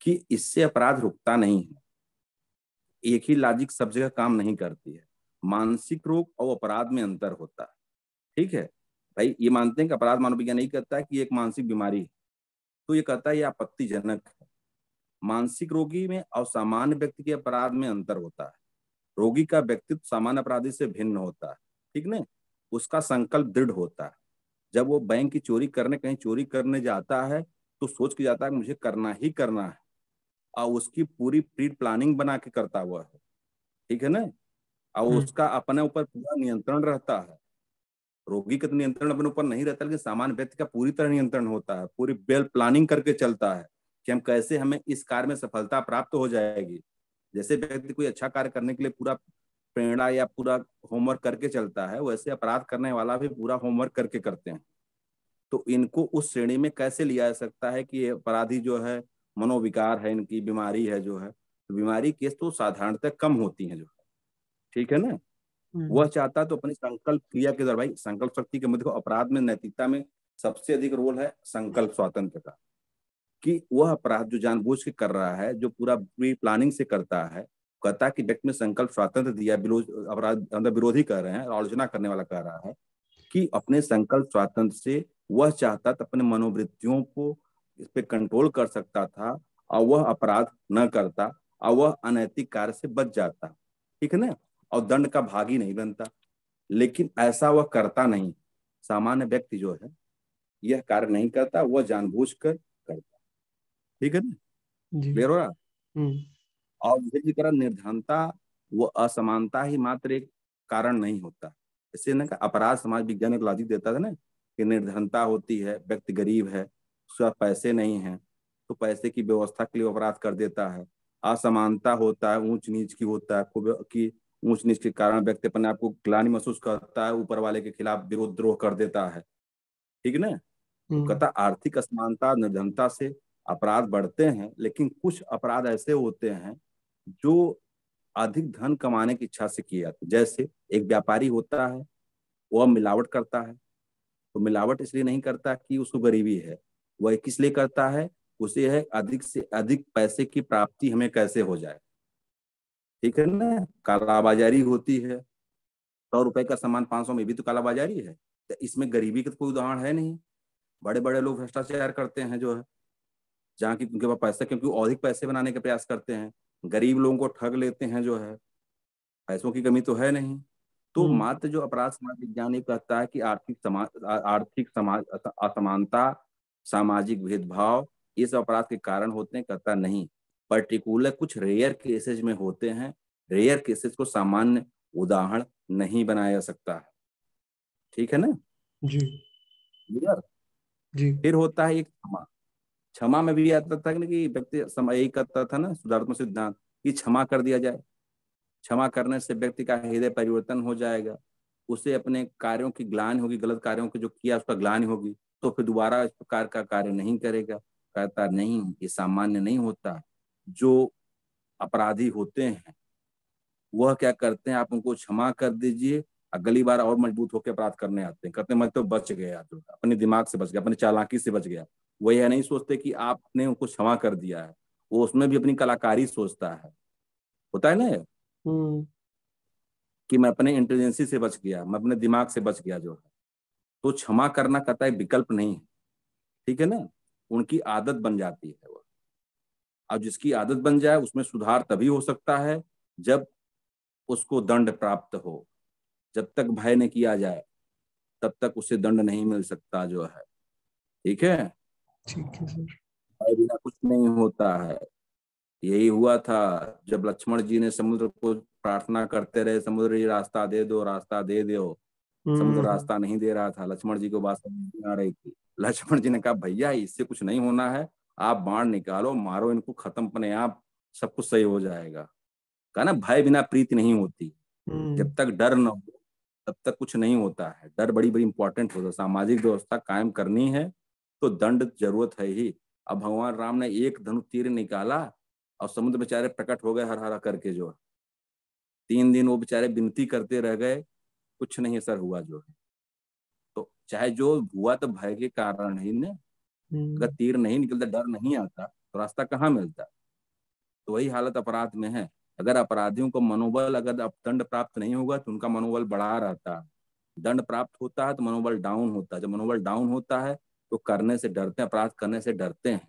कि इससे अपराध रुकता नहीं है एक ही लॉजिक सब जगह काम नहीं करती है मानसिक रोग और अपराध में अंतर होता है ठीक है भाई ये मानते हैं कि अपराध मानव विज्ञान नहीं कहता कि एक मानसिक बीमारी है तो ये कहता है ये आपत्तिजनक है मानसिक रोगी में और सामान्य व्यक्ति के अपराध में अंतर होता है रोगी का व्यक्तित्व सामान्य अपराधी से भिन्न होता है ठीक ना उसका संकल्प दृढ़ होता है जब वो बैंक की चोरी करने कहीं चोरी करने जाता है तो सोच के जाता है मुझे करना ही करना है और उसकी पूरी प्री प्लानिंग बना के करता हुआ है ठीक है ना और हम्म। उसका अपने ऊपर पूरा नियंत्रण रहता है रोगी का तो नियंत्रण अपने ऊपर नहीं रहता लेकिन सामान्य व्यक्ति का पूरी तरह नियंत्रण होता है पूरी वेल प्लानिंग करके चलता है कि हम कैसे हमें इस कार्य में सफलता प्राप्त हो जाएगी जैसे व्यक्ति कोई अच्छा कार्य करने के लिए पूरा प्रेरणा या पूरा होमवर्क करके चलता है वैसे अपराध करने वाला भी पूरा होमवर्क करके करते हैं तो इनको उस श्रेणी में कैसे लिया जा सकता है कि अपराधी जो है मनोविकार है इनकी बीमारी है जो है तो बीमारी केस तो साधारणतः कम होती है जो ठीक है ना हम्म। वह चाहता तो अपनी संकल्प क्रिया के भाई संकल्प शक्ति के मध्य अपराध में नैतिकता में सबसे अधिक रोल है संकल्प स्वातंत्र का कि वह अपराध जो जानबूझ के कर रहा है जो पूरा प्री प्लानिंग से करता है कहता कि व्यक्ति में संकल्प स्वातंत्र दिया अपराध विरोधी कह रहे हैं आलोचना करने वाला कह रहा है कि अपने संकल्प स्वातंत्र से वह चाहता था अपने मनोवृत्तियों को इस पे कंट्रोल कर सकता था और वह अपराध न करता और वह अनैतिक कार्य से बच जाता ठीक है ना और दंड का भागी नहीं बनता लेकिन ऐसा वह करता नहीं सामान्य व्यक्ति जो है यह कार्य नहीं करता वह जानबूझ करता ठीक है ना हो रहा हम्म। और निर्धनता वो असमानता ही मात्र एक कारण नहीं होता इससे ना अपराध समाज विज्ञान एक लॉजिक देता था ना कि निर्धनता होती है व्यक्ति गरीब है उसके पैसे नहीं है तो पैसे की व्यवस्था के लिए अपराध कर देता है असमानता होता है ऊंच नीच की होता है की ऊंच नीच के कारण व्यक्ति अपने आप को ग्लानी महसूस करता है ऊपर वाले के खिलाफ विरोध द्रोह कर देता है ठीक ना तो हम्म। कहता आर्थिक असमानता निर्धनता से अपराध बढ़ते हैं लेकिन कुछ अपराध ऐसे होते हैं जो अधिक धन कमाने की इच्छा से किए जाते जैसे एक व्यापारी होता है वह मिलावट करता है तो मिलावट इसलिए नहीं करता कि उसको गरीबी है वह किस लिए करता है उसे है अधिक से अधिक पैसे की प्राप्ति हमें कैसे हो जाए ठीक है ना कालाबाजारी होती है सौ तो रुपए का सामान पाँच सौ में भी तो कालाबाजारी है तो इसमें गरीबी का तो कोई उदाहरण है नहीं बड़े बड़े लोग भ्रष्टाचार करते हैं जो है जहाँ की उनके पास पैसा क्योंकि अधिक पैसे बनाने का प्रयास करते हैं गरीब लोगों को ठग लेते हैं जो है पैसों की कमी तो है नहीं तो हम्म। मात्र जो अपराध समाज विज्ञान ये कहता है कि आर्थिक समाज आर्थिक समाज असमानता सामाजिक भेदभाव ये सब अपराध के कारण होते हैं कहता नहीं पर्टिकुलर कुछ रेयर केसेज में होते हैं रेयर केसेस को सामान्य उदाहरण नहीं बनाया जा सकता है ठीक है ना जी जी फिर होता है एक क्षमा में भी आता था कि व्यक्ति यही करता था ना सुधार्थ सिद्धांत कि क्षमा कर दिया जाए क्षमा करने से व्यक्ति का हृदय परिवर्तन हो जाएगा उसे अपने कार्यों की ग्लान होगी गलत कार्यों की जो किया उसका ग्लान होगी तो फिर दोबारा इस प्रकार का कार्य नहीं करेगा कहता नहीं ये सामान्य नहीं होता जो अपराधी होते हैं वह क्या करते हैं आप उनको क्षमा कर दीजिए अगली बार और मजबूत होकर अपराध करने आते हैं कहते हैं मैं तो बच गया तो अपने दिमाग से बच गया अपने चालाकी से बच गया वो यह नहीं सोचते कि आपने उनको क्षमा कर दिया है वो उसमें भी अपनी कलाकारी सोचता है होता है ना हम्म। कि मैं अपने इंटेलिजेंसी से बच गया मैं अपने दिमाग से बच गया जो है तो क्षमा करना कतई विकल्प नहीं है ठीक है ना उनकी आदत बन जाती है वो अब जिसकी आदत बन जाए उसमें सुधार तभी हो सकता है जब उसको दंड प्राप्त हो जब तक भय न किया जाए तब तक उसे दंड नहीं मिल सकता जो है ठीक है ठीक है सर बिना कुछ नहीं होता है यही हुआ था जब लक्ष्मण जी ने समुद्र को प्रार्थना करते रहे समुद्र जी रास्ता दे दो रास्ता दे दो समुद्र हम्म। रास्ता नहीं दे रहा था लक्ष्मण जी को बात समझ आ रही थी लक्ष्मण जी ने कहा भैया इससे कुछ नहीं होना है आप बाढ़ निकालो मारो इनको खत्म अपने आप सब कुछ सही हो जाएगा कहा ना भय बिना प्रीति नहीं होती हम्म। जब तक डर न हो तब तक कुछ नहीं होता है डर बड़ी बड़ी इंपॉर्टेंट होता है सामाजिक व्यवस्था कायम करनी है तो दंड जरूरत है ही अब भगवान राम ने एक धनु तीर निकाला और समुद्र बेचारे प्रकट हो गए हर हरा करके जो तीन दिन वो बेचारे विनती करते रह गए कुछ नहीं असर हुआ जो है तो चाहे जो हुआ तो भय के कारण ही ने हम्म। अगर तीर नहीं निकलता डर नहीं आता तो रास्ता कहाँ मिलता तो वही हालत अपराध में है अगर अपराधियों को मनोबल अगर दंड प्राप्त नहीं होगा तो उनका मनोबल बढ़ा रहता है दंड प्राप्त होता है तो मनोबल डाउन होता है जब मनोबल डाउन होता है तो करने से डरते हैं अपराध करने से डरते हैं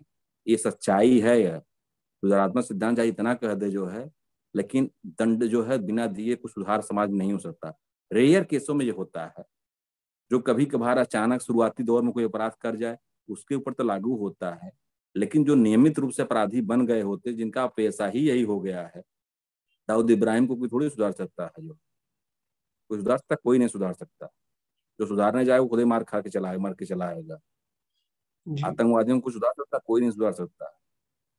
ये सच्चाई है यह सुधारात्मक सिद्धांत चाहे इतना कह दे जो है लेकिन दंड जो है बिना दिए कुछ सुधार समाज में नहीं हो सकता रेयर केसों में ये होता है जो कभी कभार अचानक शुरुआती दौर में कोई अपराध कर जाए उसके ऊपर तो लागू होता है लेकिन जो नियमित रूप से अपराधी बन गए होते जिनका पैसा ही यही हो गया है दाऊद इब्राहिम को कोई थोड़ी सुधार सकता है जो कोई सुधार सकता कोई नहीं सुधार सकता जो सुधारने जाए वो खुद ही मार खा के चलाए मर के चलाएगा आतंकवादियों को सुधार सकता कोई नहीं सुधार सकता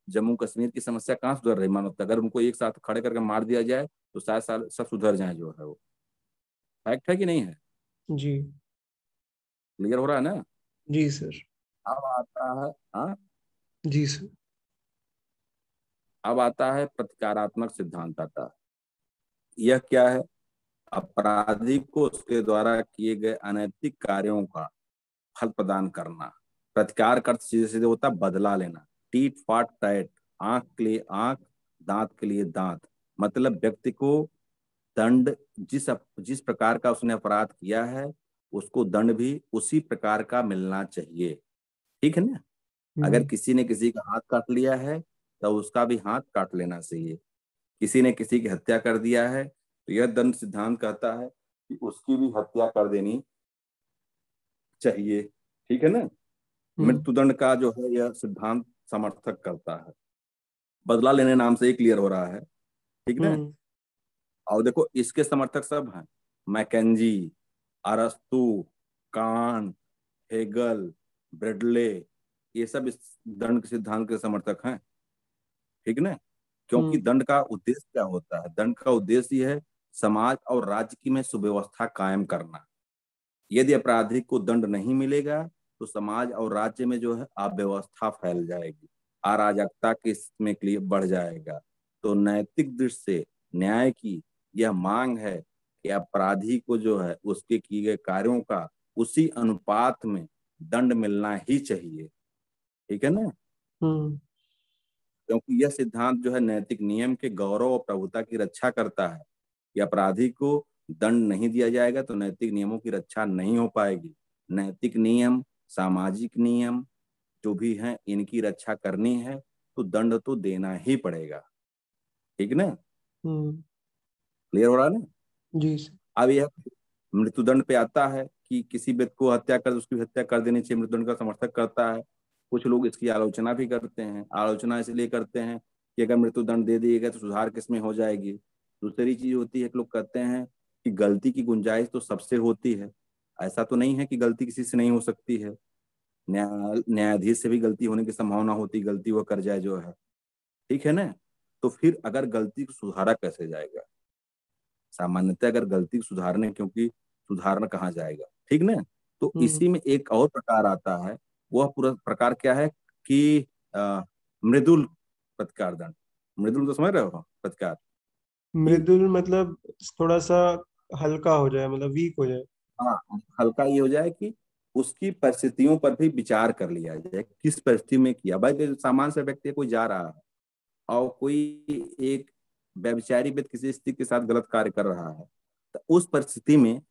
जम्मू कश्मीर की समस्या कहाँ सुधर रही मानवता अगर उनको एक साथ खड़े करके मार दिया जाए तो शायद साल सब सुधर जाए जो है वो फैक्ट है कि नहीं है जी क्लियर हो रहा है ना जी सर अब आता है हाँ जी सर अब आता है प्रतिकारात्मक सिद्धांत आता यह क्या है अपराधी को उसके द्वारा किए गए अनैतिक कार्यों का फल प्रदान करना प्रतिकार करते सीधे सीधे होता बदला लेना टीट फाट टाइट आंख के लिए आंख दांत के लिए दांत मतलब व्यक्ति को दंड जिस अप, जिस प्रकार का उसने अपराध किया है उसको दंड भी उसी प्रकार का मिलना चाहिए ठीक है ना हम्म। अगर किसी ने किसी का हाथ काट लिया है तो उसका भी हाथ काट लेना चाहिए किसी ने किसी की हत्या कर दिया है तो यह दंड सिद्धांत कहता है कि उसकी भी हत्या कर देनी चाहिए ठीक है ना हम्म। मृत्युदंड का जो है यह सिद्धांत समर्थक करता है बदला लेने नाम से ही क्लियर हो रहा है ठीक है हम्म। और देखो इसके समर्थक सब हैं मैकेजी अरस्तु कान हेगल ब्रेडले ये सब इस दंड के सिद्धांत के समर्थक हैं ठीक ना क्योंकि हम्म। दंड का उद्देश्य क्या होता है दंड का उद्देश्य है समाज और राज्य की में सुव्यवस्था कायम करना यदि अपराधी को दंड नहीं मिलेगा तो समाज और राज्य में जो है अव्यवस्था फैल जाएगी अराजकता के में लिए बढ़ जाएगा तो नैतिक दृष्टि से न्याय की यह मांग है कि अपराधी को जो है उसके किए गए कार्यों का उसी अनुपात में दंड मिलना ही चाहिए ठीक है ना हम्म। क्योंकि यह सिद्धांत जो है नैतिक नियम के गौरव और प्रभुता की रक्षा करता है कि अपराधी को दंड नहीं दिया जाएगा तो नैतिक नियमों की रक्षा नहीं हो पाएगी नैतिक नियम सामाजिक नियम जो भी हैं इनकी रक्षा करनी है तो दंड तो देना ही पड़ेगा ठीक ना क्लियर हम्म। हो रहा ना जी अब यह मृत्युदंड पे आता है कि किसी व्यक्ति को हत्या कर उसकी हत्या कर देनी चाहिए मृत्युदंड का समर्थक करता है कुछ लोग इसकी आलोचना भी करते हैं आलोचना इसलिए करते हैं कि अगर मृत्युदंड दे दिए गए तो सुधार किसमें हो जाएगी दूसरी चीज होती है लोग कहते हैं कि गलती की गुंजाइश तो सबसे होती है ऐसा तो नहीं है कि गलती किसी से नहीं हो सकती है न्याय न्यायाधीश से भी गलती होने की संभावना होती गलती वह कर जाए जो है ठीक है ना तो फिर अगर गलती को सुधारा कैसे जाएगा सामान्यतः अगर गलती को सुधारने क्योंकि सुधारना कहा जाएगा ठीक ना तो हम्म। इसी में एक और प्रकार आता है वह पूरा प्रकार क्या है कि मृदुल प्रतिकार दंड मृदुल तो समझ रहे हो प्रतिकार मृदुल मतलब थोड़ा सा हल्का हो जाए मतलब वीक हो जाए हाँ हल्का ये हो जाए कि उसकी परिस्थितियों पर भी विचार कर लिया जाए किस परिस्थिति में किया भाई सामान्य से व्यक्ति कोई जा रहा है और कोई एक व्यवचारी व्यक्ति किसी स्थिति के साथ गलत कार्य कर रहा है तो उस परिस्थिति में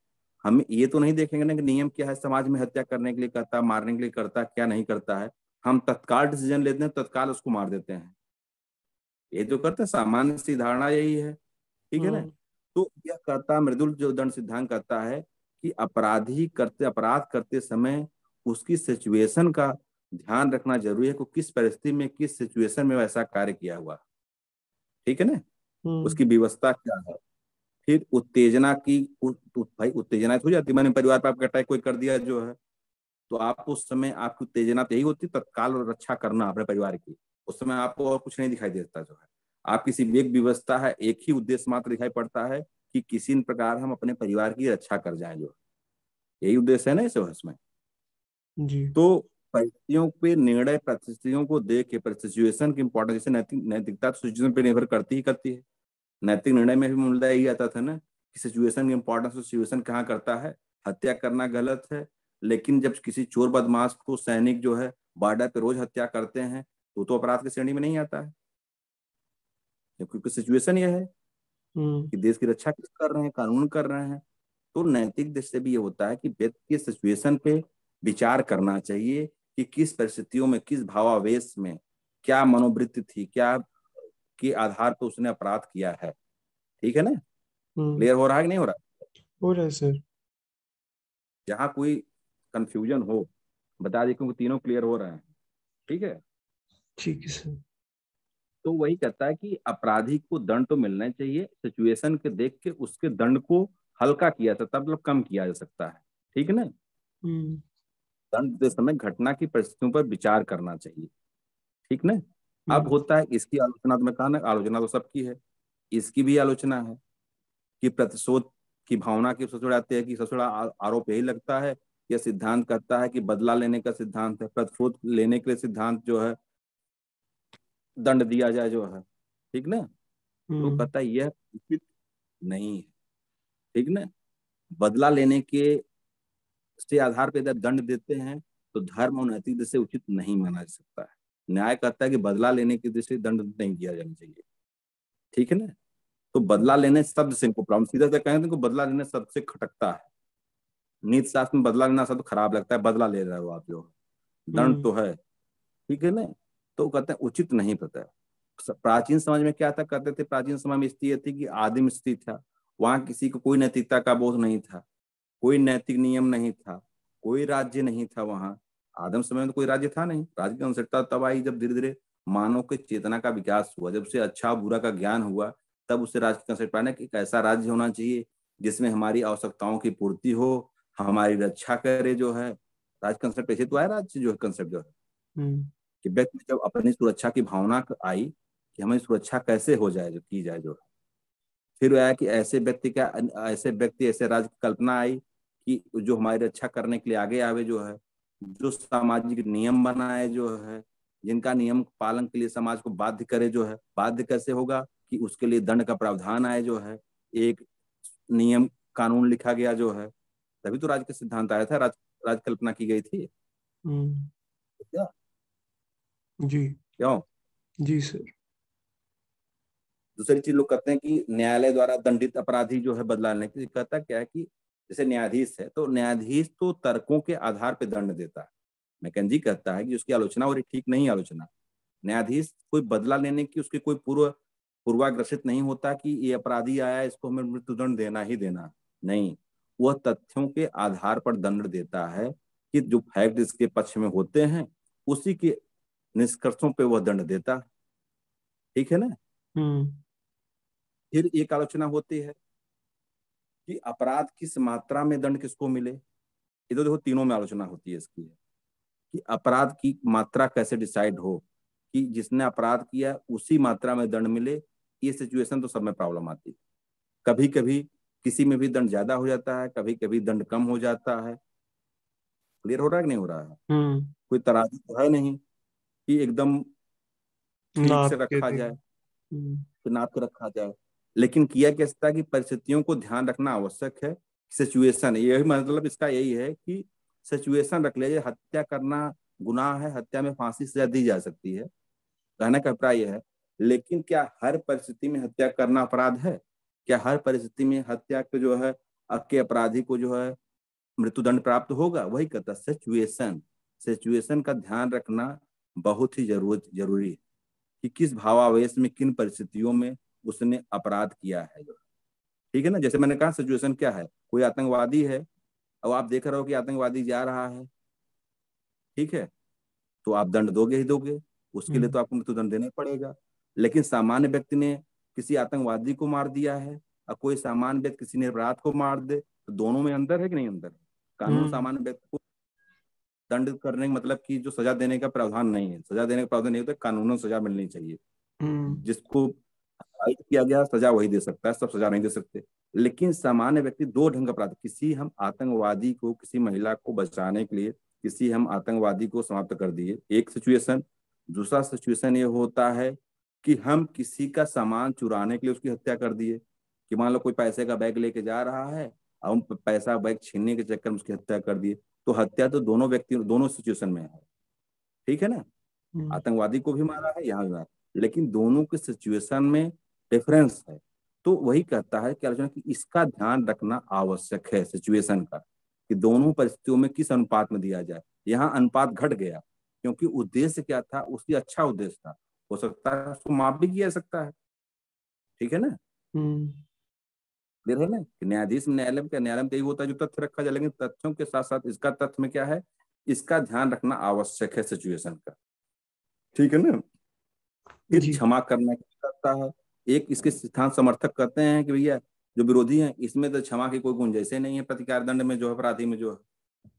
हम ये तो नहीं देखेंगे ना कि नियम क्या है समाज में हत्या करने के लिए करता मारने के लिए करता क्या नहीं करता है हम तत्काल डिसीजन लेते हैं तत्काल उसको मार देते हैं ये जो करते है सामान्य सी धारणा यही है ठीक है ना हम्म। तो यह करता मृदुल जो दंड सिद्धांत करता है कि अपराधी करते अपराध करते समय उसकी सिचुएशन का ध्यान रखना जरूरी है कि किस परिस्थिति में किस सिचुएशन में वैसा कार्य किया हुआ ठीक है ना हम्म। उसकी व्यवस्था क्या है फिर उत्तेजना की भाई उत्तेजना तो हो जाती मैंने परिवार पर आपका अटैक कोई कर दिया जो है तो आप उस समय आपकी उत्तेजना तो यही होती तत्काल और रक्षा करना अपने परिवार की उस समय आपको और कुछ नहीं दिखाई देता जो है आप किसी एक व्यवस्था है एक ही उद्देश्य मात्र दिखाई पड़ता है कि किसी प्रकार हम अपने परिवार की रक्षा कर जाए जो यही उद्देश्य है ना इस वर्ष में जी तो परिस्थितियों पे निर्णय परिस्थितियों को देख के सिचुएशन की इम्पोर्टेंस जैसे नैतिक नैतिकता सिचुएशन तो पे निर्भर करती ही करती है नैतिक निर्णय में भी मुद्दा यही आता था ना कि सिचुएशन की इम्पोर्टेंस तो सिचुएशन कहाँ करता है हत्या करना गलत है लेकिन जब किसी चोर बदमाश को सैनिक जो है बॉर्डर पे रोज हत्या करते हैं तो तो अपराध की श्रेणी में नहीं आता है क्योंकि सिचुएशन यह है हम्म। कि देश की रक्षा किस कर रहे हैं कानून कर रहे हैं तो नैतिक दृष्टि भी ये होता है कि व्यक्ति के सिचुएशन पे विचार करना चाहिए कि किस परिस्थितियों में किस भावावेश में क्या मनोवृत्ति थी क्या के आधार पर उसने अपराध किया है ठीक है ना क्लियर हम्म। हो रहा है कि नहीं हो रहा हो रहा है सर जहाँ कोई कंफ्यूजन हो बता दे क्योंकि तीनों क्लियर हो रहे हैं ठीक है ठीक है सर तो वही कहता है कि अपराधी को दंड तो मिलना चाहिए सिचुएशन के देख के उसके दंड को हल्का किया जा सकता है मतलब कम किया जा सकता है ठीक है हम्म। दंड देते समय घटना की परिस्थितियों पर विचार करना चाहिए ठीक ना अब हम्म। होता है इसकी आलोचना तो मैं कहा ना आलोचना तो सबकी है इसकी भी आलोचना है कि प्रतिशोध की भावना की सबसे आते है कि सबसे बड़ा आरोप यही लगता है यह सिद्धांत कहता है कि बदला लेने का सिद्धांत है प्रतिशोध लेने के लिए सिद्धांत जो है दंड दिया जाए जो है ठीक ना तो कहता हम्म। है यह उचित नहीं है ठीक ना बदला लेने के से आधार पर दंड देते हैं तो धर्म और नैतिक से उचित नहीं माना जा सकता है न्याय कहता है कि बदला लेने की दृष्टि दंड नहीं दिया जाना चाहिए ठीक है ना तो बदला लेने शब्द से इनको प्रॉब्लम सीधा से कहें तो बदला लेने शब्द से खटकता है नीति शास्त्र में बदला लेना शब्द खराब लगता है बदला ले रहे हो आप जो दंड हम्म। तो है ठीक है ना तो कहते हैं उचित नहीं पता प्राचीन समाज में क्या था कहते थे प्राचीन समाज में स्थिति थी कि आदिम स्थिति था वहां किसी को कोई नैतिकता का बोध नहीं था कोई नैतिक नियम नहीं था कोई राज्य नहीं था वहां आदम समय में तो कोई राज्य था नहीं राज्य की अनुसरता तब आई जब धीरे धीरे मानव के चेतना का विकास हुआ जब उसे अच्छा बुरा का ज्ञान हुआ तब उसे राज्य की अनुसरता ने एक ऐसा राज्य होना चाहिए जिसमें हमारी आवश्यकताओं की पूर्ति हो हमारी रक्षा करे जो है राज्य कंसेप्ट ऐसे तो आया राज्य जो है कंसेप्ट जो है हम्म। कि व्यक्ति जब अपनी सुरक्षा की भावना आई कि हमें सुरक्षा कैसे हो जाए जो की जाए जो फिर आया कि ऐसे व्यक्ति का ऐसे व्यक्ति ऐसे राज्य की कल्पना आई कि जो हमारी रक्षा करने के लिए आगे आवे जो है जो सामाजिक नियम बनाए जो है जिनका नियम पालन के लिए समाज को बाध्य करे जो है बाध्य कैसे होगा कि उसके लिए दंड का प्रावधान आए जो है एक नियम कानून लिखा गया जो है तभी तो राज्य का सिद्धांत आया था राज राज कल्पना की गई थी हम्म। तो क्या जी क्यों जी सर दूसरी चीज लोग कहते हैं कि न्यायालय द्वारा दंडित अपराधी जो है बदला लेने की कहता क्या है कि जैसे न्यायाधीश है तो न्यायाधीश तो तर्कों के आधार पर दंड देता है मैकेजी कहता है कि उसकी आलोचना और ठीक नहीं आलोचना न्यायाधीश कोई बदला लेने की उसके कोई पूर्व पूर्वाग्रसित नहीं होता कि ये अपराधी आया इसको हमें मृत्युदंड देना ही देना नहीं वह तथ्यों के आधार पर दंड देता है कि जो फैक्ट इसके पक्ष में होते हैं उसी के निष्कर्षों पे वह दंड देता ठीक है ना हम्म। फिर एक आलोचना होती है कि अपराध किस मात्रा में दंड किसको मिले इधर देखो तीनों में आलोचना होती है इसकी कि अपराध की मात्रा कैसे डिसाइड हो कि जिसने अपराध किया उसी मात्रा में दंड मिले ये सिचुएशन तो सब में प्रॉब्लम आती है कभी कभी किसी में भी दंड ज्यादा हो जाता है कभी कभी दंड कम हो जाता है क्लियर हो रहा है कि नहीं हो रहा है हम्म। कोई तराजू तो है नहीं कि एकदम से रखा जाए हम्म। नाप के रखा जाए लेकिन किया कैसा था कि परिस्थितियों को ध्यान रखना आवश्यक है सिचुएशन यही मतलब इसका यही है कि सिचुएशन रख लिया हत्या करना गुनाह है हत्या में फांसी सजा दी जा सकती है कहने का अभिप्राय यह है लेकिन क्या हर परिस्थिति में हत्या करना अपराध है क्या हर परिस्थिति में हत्या के जो है के अपराधी को जो है मृत्युदंड प्राप्त होगा वही कहता सिचुएशन सिचुएशन का ध्यान रखना बहुत ही जरूरत जरूरी है कि किस भावावेश में किन परिस्थितियों में उसने अपराध किया है ठीक है ना जैसे मैंने कहा सिचुएशन क्या है कोई आतंकवादी है और आप देख रहे हो कि आतंकवादी जा रहा है ठीक है तो आप दंड दोगे ही दोगे उसके लिए हम्म। तो आपको मृत्युदंड देना पड़ेगा लेकिन सामान्य व्यक्ति ने किसी आतंकवादी को मार दिया है और कोई सामान्य व्यक्ति किसी ने अपराध को मार दे तो दोनों में अंतर है कि नहीं अंतर है कानून हम्म। सामान्य व्यक्ति को दंड करने का मतलब कि जो सजा देने का प्रावधान नहीं है सजा देने का प्रावधान नहीं होता कानूनों सजा मिलनी चाहिए हम्म। जिसको किया गया सजा वही दे सकता है सब सजा नहीं दे सकते लेकिन सामान्य व्यक्ति दो ढंग अपराध किसी हम आतंकवादी को किसी महिला को बचाने के लिए किसी हम आतंकवादी को समाप्त कर दिए एक सिचुएशन दूसरा सिचुएशन ये होता है कि हम किसी का सामान चुराने के लिए उसकी हत्या कर दिए कि मान लो कोई पैसे का बैग लेके जा रहा है और हम पैसा बैग छीनने के चक्कर में उसकी हत्या कर दिए तो हत्या तो दोनों व्यक्ति दोनों सिचुएशन में है ठीक है ना हम्म। आतंकवादी को भी मारा है यहाँ लेकिन दोनों के सिचुएशन में डिफरेंस है तो वही कहता है कि की इसका ध्यान रखना आवश्यक है सिचुएशन का कि दोनों परिस्थितियों में किस अनुपात में दिया जाए यहाँ अनुपात घट गया क्योंकि उद्देश्य क्या था उसकी अच्छा उद्देश्य था हो सकता है उसको माफ भी किया सकता है ठीक है ना हम्म। क्लियर हो ना कि न्यायाधीश न्यायालय का न्यायालय में तो यही होता है जो तथ्य रखा जाए लेकिन तथ्यों के साथ साथ इसका तथ्य में क्या है इसका ध्यान रखना आवश्यक है सिचुएशन का ठीक है ना फिर क्षमा करना करता है एक इसके सिद्धांत समर्थक कहते हैं कि भैया जो विरोधी हैं इसमें तो क्षमा की कोई गुंजाइश नहीं है प्रतिकार दंड में जो अपराधी में जो है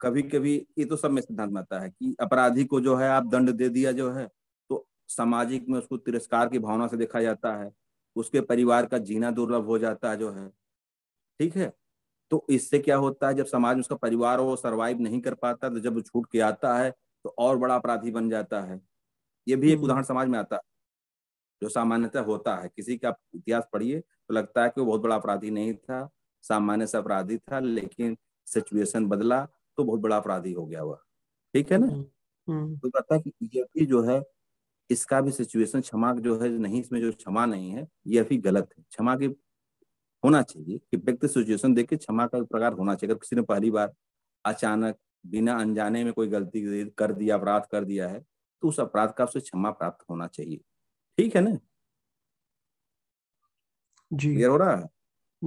कभी कभी ये तो सब में सिद्धांत में आता है कि अपराधी को जो है आप दंड दे दिया जो है तो सामाजिक में उसको तिरस्कार की भावना से देखा जाता है उसके परिवार का जीना दुर्लभ हो जाता जो है ठीक है तो इससे क्या होता है जब समाज में उसका परिवार वो सरवाइव नहीं कर पाता तो जब छूट के आता है तो और बड़ा अपराधी बन जाता है ये भी एक हम्म। उदाहरण समाज में आता जो सामान्यतः होता है किसी का इतिहास पढ़िए तो लगता है कि वो बहुत बड़ा अपराधी नहीं था सामान्य से अपराधी था लेकिन सिचुएशन बदला तो बहुत बड़ा अपराधी हो गया वह ठीक है ना हम्म, हम्म। तो कहता है कि ये भी जो है इसका भी सिचुएशन क्षमा जो है नहीं इसमें जो क्षमा नहीं है यह भी गलत है क्षमा के होना चाहिए कि व्यक्ति सिचुएशन देख के क्षमा का प्रकार होना चाहिए अगर किसी ने पहली बार अचानक बिना अनजाने में कोई गलती कर दिया अपराध कर दिया है तो उस अपराध का उसे क्षमा प्राप्त होना चाहिए ठीक है ना जी हो रहा है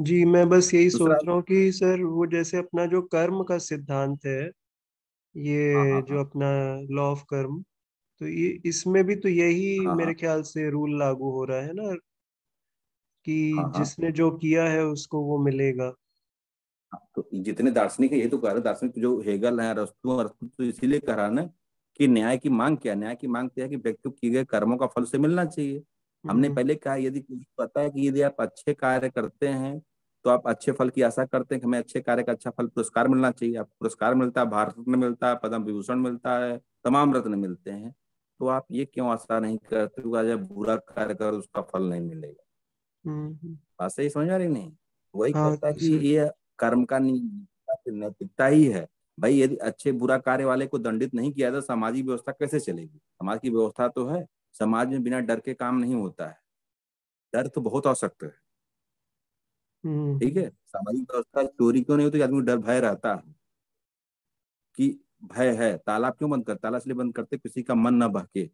जी मैं बस यही सोच रहा हूँ कि सर वो जैसे अपना जो कर्म का सिद्धांत है ये हाँ, हाँ, हाँ। जो अपना लॉ ऑफ कर्म तो ये इसमें भी तो यही हाँ, हाँ। मेरे ख्याल से रूल लागू हो रहा है ना कि हाँ, हाँ, जिसने जो किया है उसको वो मिलेगा हाँ, तो जितने दार्शनिक है ये तो कह रहे दार्शनिक जो हेगल है रस्तु रस्तु तो इसीलिए कह रहा ना कि न्याय की मांग क्या न्याय की मांग क्या तो है कि व्यक्ति किए गए कर्मों का फल से मिलना चाहिए हमने हम्म। पहले कहा यदि पता है कि यदि आप अच्छे कार्य करते हैं तो आप अच्छे फल की आशा करते हैं कि हमें अच्छे कार्य का अच्छा फल पुरस्कार मिलना चाहिए आप पुरस्कार मिलता है भारत रत्न मिलता है पद्म विभूषण मिलता है तमाम रत्न मिलते हैं तो आप ये क्यों आशा नहीं करते हो जब बुरा कार्य कर उसका फल नहीं मिलेगा हम्म, हम्म। बात सही समझ आ रही नहीं वही हाँ, कहता कि ये कर्म का नैतिकता ही है भाई यदि अच्छे बुरा कार्य वाले को दंडित नहीं किया जाए सामाजिक व्यवस्था कैसे चलेगी समाज की व्यवस्था तो है समाज में बिना डर के काम नहीं होता है डर तो बहुत आवश्यक है हम्म। ठीक है सामाजिक व्यवस्था चोरी क्यों नहीं होती आदमी डर भय रहता है कि भय है ताला क्यों बंद कर ताला इसलिए बंद करते किसी का मन ना बहके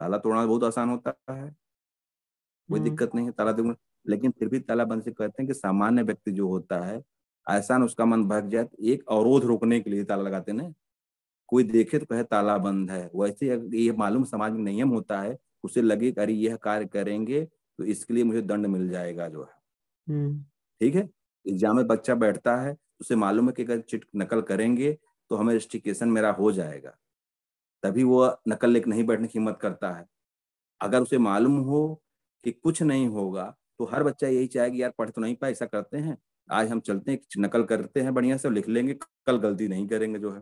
ताला तोड़ना बहुत आसान होता है कोई हम्म। दिक्कत नहीं है ताला तोड़ना लेकिन फिर भी ताला बंद से कहते हैं कि सामान्य व्यक्ति जो होता है आसान उसका मन भग जाए तो एक अवरोध रोकने के लिए ताला लगाते ना कोई देखे तो कहे ताला बंद है वैसे ये मालूम समाज में नियम होता है उसे लगे अरे यह कार्य करेंगे तो इसके लिए मुझे दंड मिल जाएगा जो है हम्म। ठीक है एग्जाम में बच्चा बैठता है उसे मालूम है कि अगर चिट नकल करेंगे तो हमें रजिस्ट्रिकेशन मेरा हो जाएगा तभी वो नकल लेकर नहीं बैठने की हिम्मत करता है अगर उसे मालूम हो कि कुछ नहीं होगा तो हर बच्चा यही चाहेगा यार पढ़ तो नहीं पाए ऐसा करते हैं आज हम चलते हैं नकल करते हैं बढ़िया से लिख लेंगे कल गलती नहीं करेंगे जो है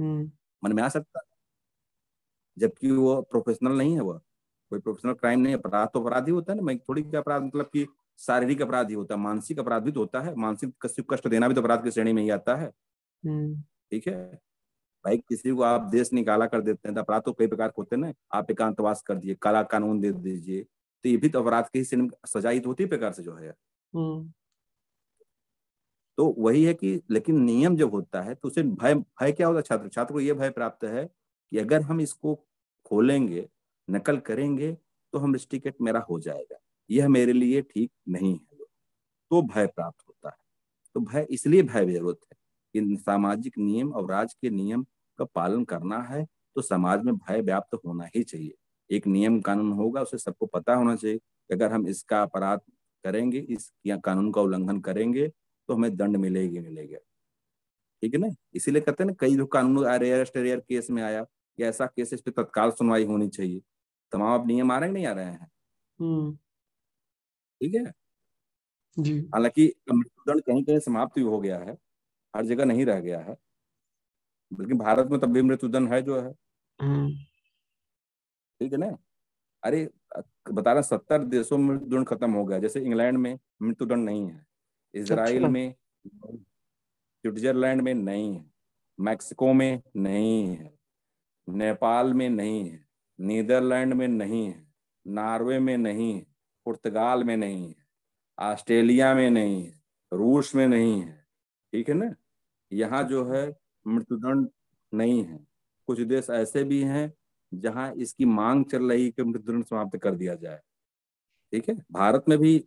हम्म। मन में आ सकता जबकि वो प्रोफेशनल नहीं है वह कोई प्रोफेशनल क्राइम नहीं अपराध तो अपराध ही होता है ना मैं थोड़ी अपराध मतलब कि शारीरिक अपराध ही होता है मानसिक अपराध भी तो होता है मानसिक कष्ट देना भी तो अपराध की श्रेणी में ही आता है हम्म। ठीक है भाई किसी को आप देश निकाला कर देते हैं तो अपराध तो कई प्रकार के होते हैं ना आप एकांतवास कर दिए काला कानून दे दीजिए तो ये भी तो अपराध की ही सजाई तो होती प्रकार से जो है हम्म। तो वही है कि लेकिन नियम जब होता है तो उसे भय भय क्या होता है छात्र छात्र को यह भय प्राप्त है कि अगर हम इसको खोलेंगे नकल करेंगे तो हम टिकट मेरा हो जाएगा यह मेरे लिए ठीक नहीं है तो भय प्राप्त होता है तो भय इसलिए भय जरूरत है इन सामाजिक नियम और राज के नियम का पालन करना है तो समाज में भय व्याप्त तो होना ही चाहिए एक नियम कानून होगा उसे सबको पता होना चाहिए कि अगर हम इसका अपराध करेंगे इस कानून का उल्लंघन करेंगे तो हमें दंड मिलेगी मिलेगा ठीक है ना इसीलिए कहते हैं ना कई जो कानून अरेस्ट अरेयर केस में आया या ऐसा इस पर तत्काल सुनवाई होनी चाहिए तमाम अब नियम आ रहे नहीं आ रहे हैं हम्म। ठीक है हालांकि मृत्युदंड कहीं कहीं समाप्त भी हो गया है हर जगह नहीं रह गया है बल्कि भारत में तब भी मृत्युदंड है जो है हम्म। ठीक है ना अरे बता रहा सत्तर देशों में मृत्युदंड खत्म हो गया जैसे इंग्लैंड में मृत्युदंड नहीं है इसराइल अच्छा। में स्विट्जरलैंड में नहीं है मैक्सिको में नहीं है नेपाल में नहीं है नीदरलैंड में नहीं है नॉर्वे में नहीं है पुर्तगाल में नहीं है ऑस्ट्रेलिया में नहीं है रूस में नहीं है ठीक है ना यहाँ जो अच्छा। है मृत्युदंड नहीं है कुछ देश ऐसे भी हैं जहां इसकी मांग चल रही कि मृत्युदंड समाप्त कर दिया जाए ठीक है भारत में भी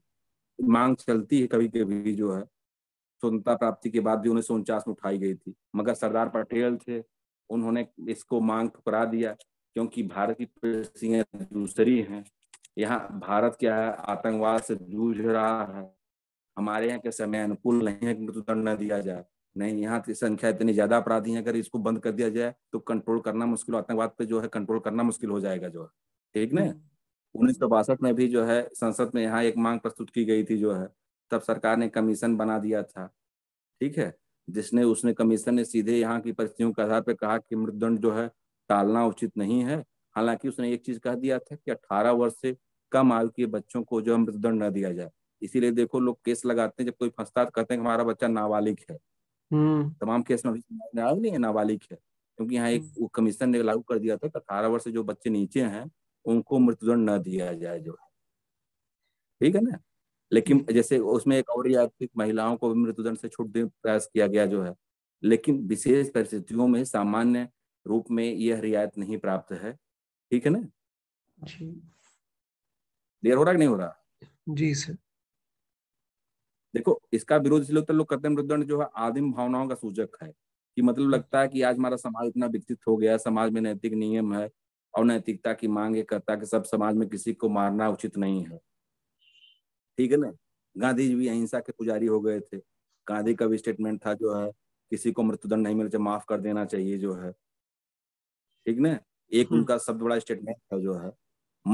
मांग चलती है कभी कभी जो है स्वतंत्रता प्राप्ति के बाद भी उन्नीस सौ उनचास में उठाई गई थी मगर सरदार पटेल थे उन्होंने इसको मांग ठुकरा दिया क्योंकि भारत की परिस्थितियां दूसरी हैं यहाँ भारत क्या है आतंकवाद से जूझ रहा है हमारे यहाँ के समय अनुकूल नहीं है कि मृत्युदंड न दिया जाए नहीं यहाँ की तो संख्या इतनी ज्यादा अपराधी है अगर इसको बंद कर दिया जाए तो कंट्रोल करना मुश्किल आतंकवाद पे जो है कंट्रोल करना मुश्किल हो जाएगा जो है ठीक ना हम्म। उन्नीस सौ बासठ में भी जो है संसद में यहाँ एक मांग प्रस्तुत की गई थी जो है तब सरकार ने कमीशन बना दिया था ठीक है जिसने उसने कमीशन ने सीधे यहाँ की परिस्थितियों के आधार पर कहा कि मृतदंड जो है टालना उचित नहीं है हालांकि उसने एक चीज कह दिया था कि 18 वर्ष से कम आयु के बच्चों को जो है मृतदंड न दिया जाए इसीलिए देखो लोग केस लगाते हैं जब कोई फंसता तो कहते हैं हमारा बच्चा नाबालिग है हम्म। तमाम केस में अभी लागू नहीं है नाबालिग है क्योंकि यहाँ एक हम्म। कमीशन ने लागू कर दिया था कि अठारह वर्ष जो बच्चे नीचे हैं उनको मृत्युदंड न दिया जाए जो है ठीक है ना लेकिन हम्म। जैसे उसमें एक और याद महिलाओं को भी मृत्युदंड से छूट देने प्रयास किया गया जो है लेकिन विशेष परिस्थितियों में सामान्य रूप में यह रियायत नहीं प्राप्त है ठीक है ना देर हो रहा कि नहीं हो रहा जी सर देखो इसका विरोध इसलिए उत्तर तो लोग करते मृदंड जो है आदिम भावनाओं का सूचक है कि मतलब हम्म। लगता है कि आज हमारा समाज इतना विकसित हो गया समाज में नैतिक नियम है और नैतिकता की मांग ये करता कि सब समाज में किसी को मारना उचित नहीं है ठीक है ना गांधी जी भी अहिंसा के पुजारी हो गए थे गांधी का भी स्टेटमेंट था जो है किसी को मृत्युदंड नहीं मिलना तो माफ कर देना चाहिए जो है ठीक ना एक हम्म। उनका सबसे बड़ा स्टेटमेंट था जो है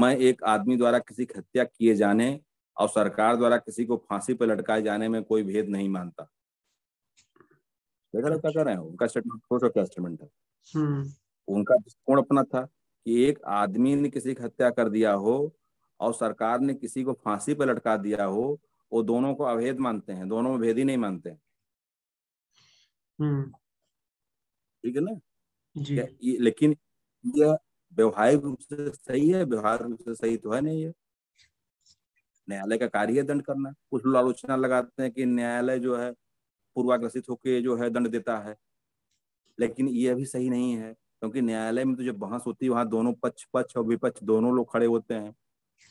मैं एक आदमी द्वारा किसी की हत्या किए जाने और सरकार द्वारा किसी को फांसी पर लटकाए जाने में कोई भेद नहीं मानता अच्छा। क्या कर रहे हैं उनका स्टेटमेंट छोटा क्या स्टेटमेंट है हम्म। उनका दृष्टिकोण अपना था कि एक आदमी ने किसी की हत्या कर दिया हो और सरकार ने किसी को फांसी पर लटका दिया हो वो दोनों को अभेद मानते हैं दोनों में भेद ही नहीं मानते हम्म। ठीक है ना जी। लेकिन यह व्यवहारिक रूप से सही है व्यवहार रूप से सही तो है नहीं है न्यायालय का कार्य है दंड करना कुछ लोग आलोचना लगाते हैं कि न्यायालय जो है पूर्वाग्रसित होकर जो है दंड देता है लेकिन ये भी सही नहीं है क्योंकि न्यायालय में तो जो बहस होती है वहां दोनों पक्ष पक्ष और विपक्ष दोनों लोग खड़े होते हैं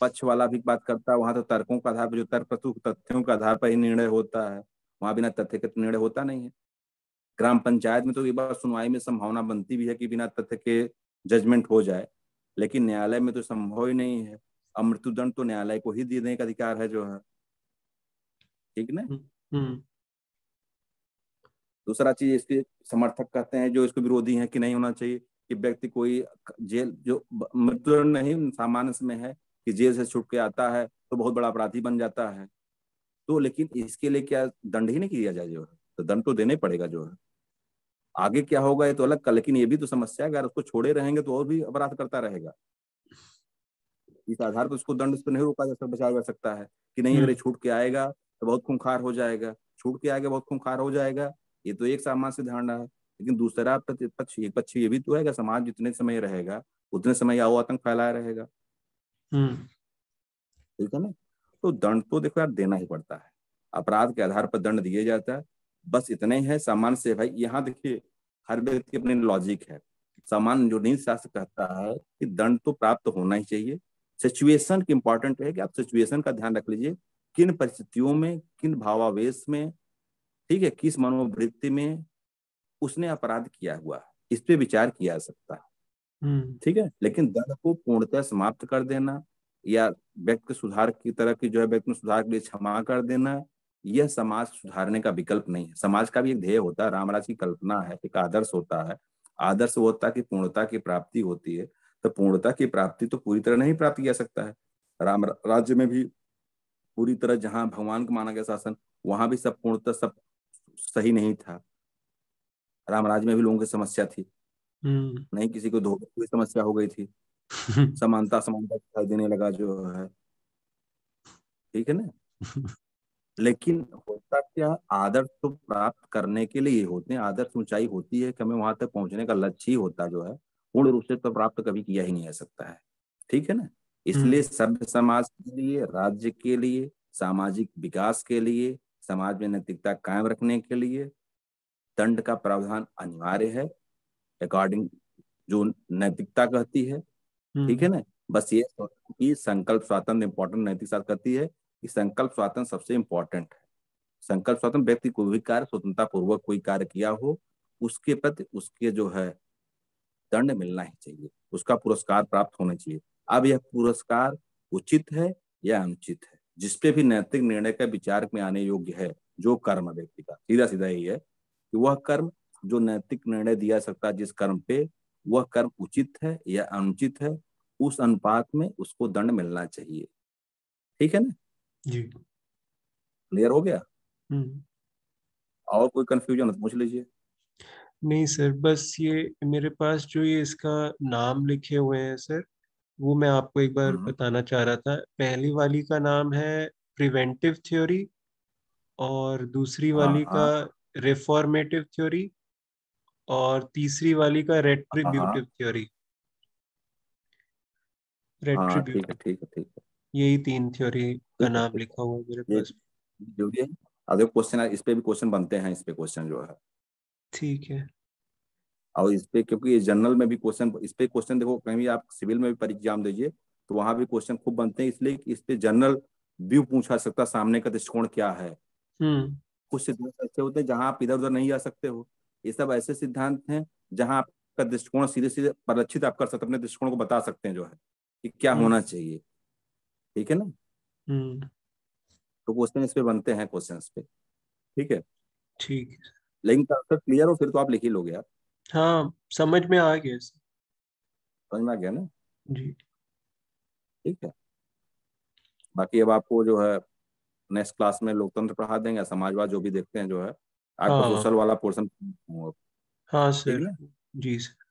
पक्ष वाला भी बात करता है वहां तो तर्कों का आधार पर जो तर्क तथ्यों का आधार पर ही निर्णय होता है वहां बिना तथ्य के तो निर्णय होता नहीं है ग्राम पंचायत में तो एक बार सुनवाई में संभावना बनती भी है कि बिना तथ्य के जजमेंट हो जाए लेकिन न्यायालय में तो संभव ही नहीं है अब मृत्युदंड तो न्यायालय को ही देने का अधिकार है जो है ठीक ना हम्म, हम्म। दूसरा चीज इसके समर्थक कहते हैं जो इसको विरोधी है कि नहीं होना चाहिए कि व्यक्ति कोई जेल जो मृत्युदंड नहीं सामान्य में है कि जेल से छुट के आता है तो बहुत बड़ा अपराधी बन जाता है तो लेकिन इसके लिए क्या दंड ही नहीं किया जाए जो है तो दंड तो देने पड़ेगा जो है आगे क्या होगा ये तो अलग का लेकिन ये भी तो समस्या है अगर उसको छोड़े रहेंगे तो और भी अपराध करता रहेगा इस आधार पर उसको दंड उस पर नहीं रोका जा सकता बचाया जा सकता है कि नहीं अगर हम्म। छूट के आएगा तो बहुत खूंखार हो जाएगा छूट के आएगा बहुत खूंखार हो जाएगा ये तो एक सामान्य धारणा है लेकिन दूसरा प्रतिपक्ष एक पक्ष ये भी तो है समाज जितने समय रहेगा उतने समय आओ आतंक फैलाया रहेगा हम्म। ठीक है ना तो दंड तो देखो यार देना ही पड़ता है अपराध के आधार पर दंड दिया जाता है बस इतने ही है सामान्य से भाई यहाँ देखिए हर व्यक्ति अपने लॉजिक है सामान्य जो नीति शास्त्र कहता है कि दंड तो प्राप्त होना ही चाहिए सिचुएशन की इंपॉर्टेंट है कि आप सिचुएशन का ध्यान रख लीजिए किन परिस्थितियों में किन भावावेश में ठीक है किस मनोवृत्ति में उसने अपराध किया हुआ इस पे विचार किया जा सकता है हम्म। ठीक है लेकिन दंड को पूर्णतः समाप्त कर देना या व्यक्ति सुधार की तरह की जो है व्यक्ति सुधार के लिए क्षमा कर देना यह समाज सुधारने का विकल्प नहीं है समाज का भी एक ध्येय होता है रामराज की कल्पना है एक आदर्श होता है आदर्श होता है कि पूर्णता की प्राप्ति होती है तो पूर्णता की प्राप्ति तो पूरी तरह नहीं प्राप्त किया सकता है राम राज्य में भी पूरी तरह जहां भगवान को माना गया शासन वहां भी सब पूर्णता सब सही नहीं था राम राज्य में भी लोगों की समस्या थी हम्म। नहीं किसी को धोखे की समस्या हो गई थी समानता समानता दिखाई देने लगा जो है ठीक है ना लेकिन होता क्या आदर्श तो प्राप्त करने के लिए होते हैं आदर्श ऊंचाई होती है कि हमें वहां तक पहुंचने का लक्ष्य ही होता जो है पूर्ण रूप से तो प्राप्त कभी किया ही नहीं जा सकता है ठीक है ना इसलिए हम्म। सभ्य समाज के लिए राज्य के लिए सामाजिक विकास के लिए समाज में नैतिकता कायम रखने के लिए दंड का प्रावधान अनिवार्य है अकॉर्डिंग जो नैतिकता कहती है ठीक है हम्म। ना बस ये तो कि संकल्प स्वातंत्र इम्पोर्टेंट नैतिक साथ कहती है कि संकल्प स्वातंत्र सबसे इम्पोर्टेंट है संकल्प स्वातंत्र व्यक्ति को भी कार्य स्वतंत्रता पूर्वक कोई कार्य किया हो उसके प्रति उसके जो है दंड मिलना ही चाहिए उसका पुरस्कार प्राप्त होना चाहिए अब यह पुरस्कार उचित है या अनुचित है जिसपे भी नैतिक निर्णय का विचार में आने योग्य है जो कर्म व्यक्ति का सीधा सीधा यही है कि वह कर्म जो नैतिक निर्णय दिया सकता है जिस कर्म पे वह कर्म उचित है या अनुचित है उस अनुपात में उसको दंड मिलना चाहिए ठीक है ना जी क्लियर हो गया हम्म। और कोई कंफ्यूजन पूछ लीजिए नहीं सर बस ये मेरे पास जो ये इसका नाम लिखे हुए हैं सर वो मैं आपको एक बार हम्म। बताना चाह रहा था पहली वाली का नाम है प्रिवेंटिव थ्योरी और दूसरी हाँ, वाली का हाँ। रिफॉर्मेटिव थ्योरी और तीसरी वाली का हाँ, रेट्रीब्यूटिव थ्योरी ठीक ठीक यही तीन थ्योरी का नाम लिखा हुआ है मेरे पास जो भी है अगर क्वेश्चन इस पे भी क्वेश्चन बनते हैं इस पे क्वेश्चन जो है ठीक है और इस पे क्योंकि ये जनरल में भी क्वेश्चन इस पे क्वेश्चन देखो कहीं भी आप सिविल में भी परीक्षा एग्जाम दीजिए तो वहां भी क्वेश्चन खूब बनते हैं इसलिए इस पे जनरल व्यू पूछा सकता सामने का दृष्टिकोण क्या है हम्म। कुछ सिद्धांत ऐसे होते हैं जहाँ आप इधर उधर नहीं जा सकते हो ये सब ऐसे सिद्धांत हैं जहाँ आपका दृष्टिकोण सीधे सीधे परिलक्षित आप कर सकते अपने दृष्टिकोण को बता सकते हैं जो है कि क्या हम्म। होना चाहिए ठीक है ना हम्म। तो क्वेश्चन इस पे बनते हैं क्वेश्चन पे ठीक है ठीक है लिंक का आंसर क्लियर हो फिर तो आप लिख ही लोगे यार हाँ समझ में आ गया समझ में आ गया ना जी ठीक है बाकी अब आपको जो है नेक्स्ट क्लास में लोकतंत्र पढ़ा देंगे समाजवाद जो भी देखते हैं जो है आपको हाँ, सोशल वाला पोर्शन हाँ सर जी सर